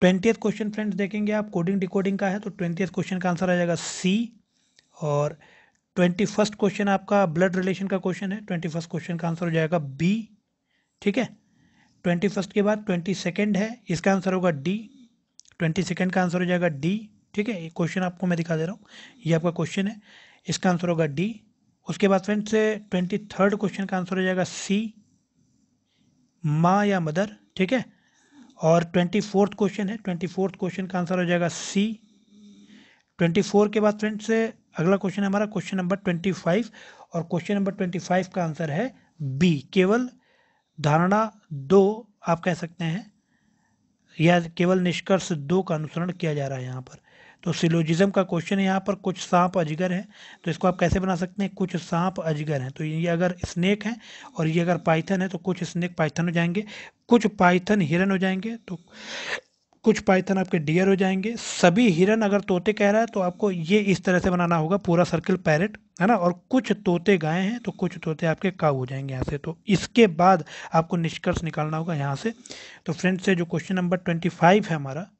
ट्वेंटी क्वेश्चन फ्रेंड्स देखेंगे आप कोडिंग डिकोडिंग का है तो ट्वेंटी क्वेश्चन का आंसर आ जाएगा सी और ट्वेंटी फर्स्ट क्वेश्चन आपका ब्लड रिलेशन का क्वेश्चन है ट्वेंटी फर्स्ट क्वेश्चन का आंसर हो जाएगा बी ठीक है ट्वेंटी फर्स्ट के बाद ट्वेंटी सेकेंड है इसका आंसर होगा डी ट्वेंटी सेकेंड का आंसर हो जाएगा डी ठीक है ये क्वेश्चन आपको मैं दिखा दे रहा हूँ ये आपका क्वेश्चन है इसका आंसर होगा डी उसके बाद फ्रेंड्स ट्वेंटी थर्ड क्वेश्चन का आंसर हो जाएगा सी माँ या मदर ठीक है और ट्वेंटी फोर्थ क्वेश्चन है ट्वेंटी फोर्थ क्वेश्चन का आंसर हो जाएगा सी ट्वेंटी फोर के बाद फ्रेंड से अगला क्वेश्चन है हमारा क्वेश्चन नंबर ट्वेंटी फाइव और क्वेश्चन नंबर ट्वेंटी फाइव का आंसर है बी केवल धारणा दो आप कह सकते हैं या केवल निष्कर्ष दो का अनुसरण किया जा रहा है यहाँ पर तो सिलोजिज्म का क्वेश्चन है यहाँ पर कुछ सांप अजगर है तो इसको आप कैसे बना सकते हैं कुछ सांप अजगर हैं तो ये अगर स्नेक है और ये अगर पाइथन है तो कुछ स्नेक पाइथन हो जाएंगे कुछ पाइथन हिरन हो जाएंगे तो कुछ पाइथन आपके डियर हो जाएंगे सभी हिरन अगर तोते कह रहा है तो आपको ये इस तरह से बनाना होगा पूरा सर्किल पैरेट है ना और कुछ तोते गाय हैं तो कुछ तोते आपके काव हो जाएंगे यहाँ से तो इसके बाद आपको निष्कर्ष निकालना होगा यहाँ से तो फ्रेंड्स से जो क्वेश्चन नंबर ट्वेंटी फाइव है हमारा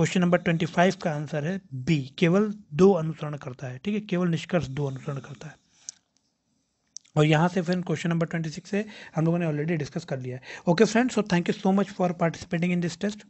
क्वेश्चन नंबर ट्वेंटी फाइव का आंसर है बी केवल दो अनुसरण करता है ठीक है केवल निष्कर्ष दो अनुसरण करता है और यहाँ से फिर क्वेश्चन नंबर ट्वेंटी सिक्स है हम लोगों ने ऑलरेडी डिस्कस कर लिया है okay friends so thank you so much for participating in this test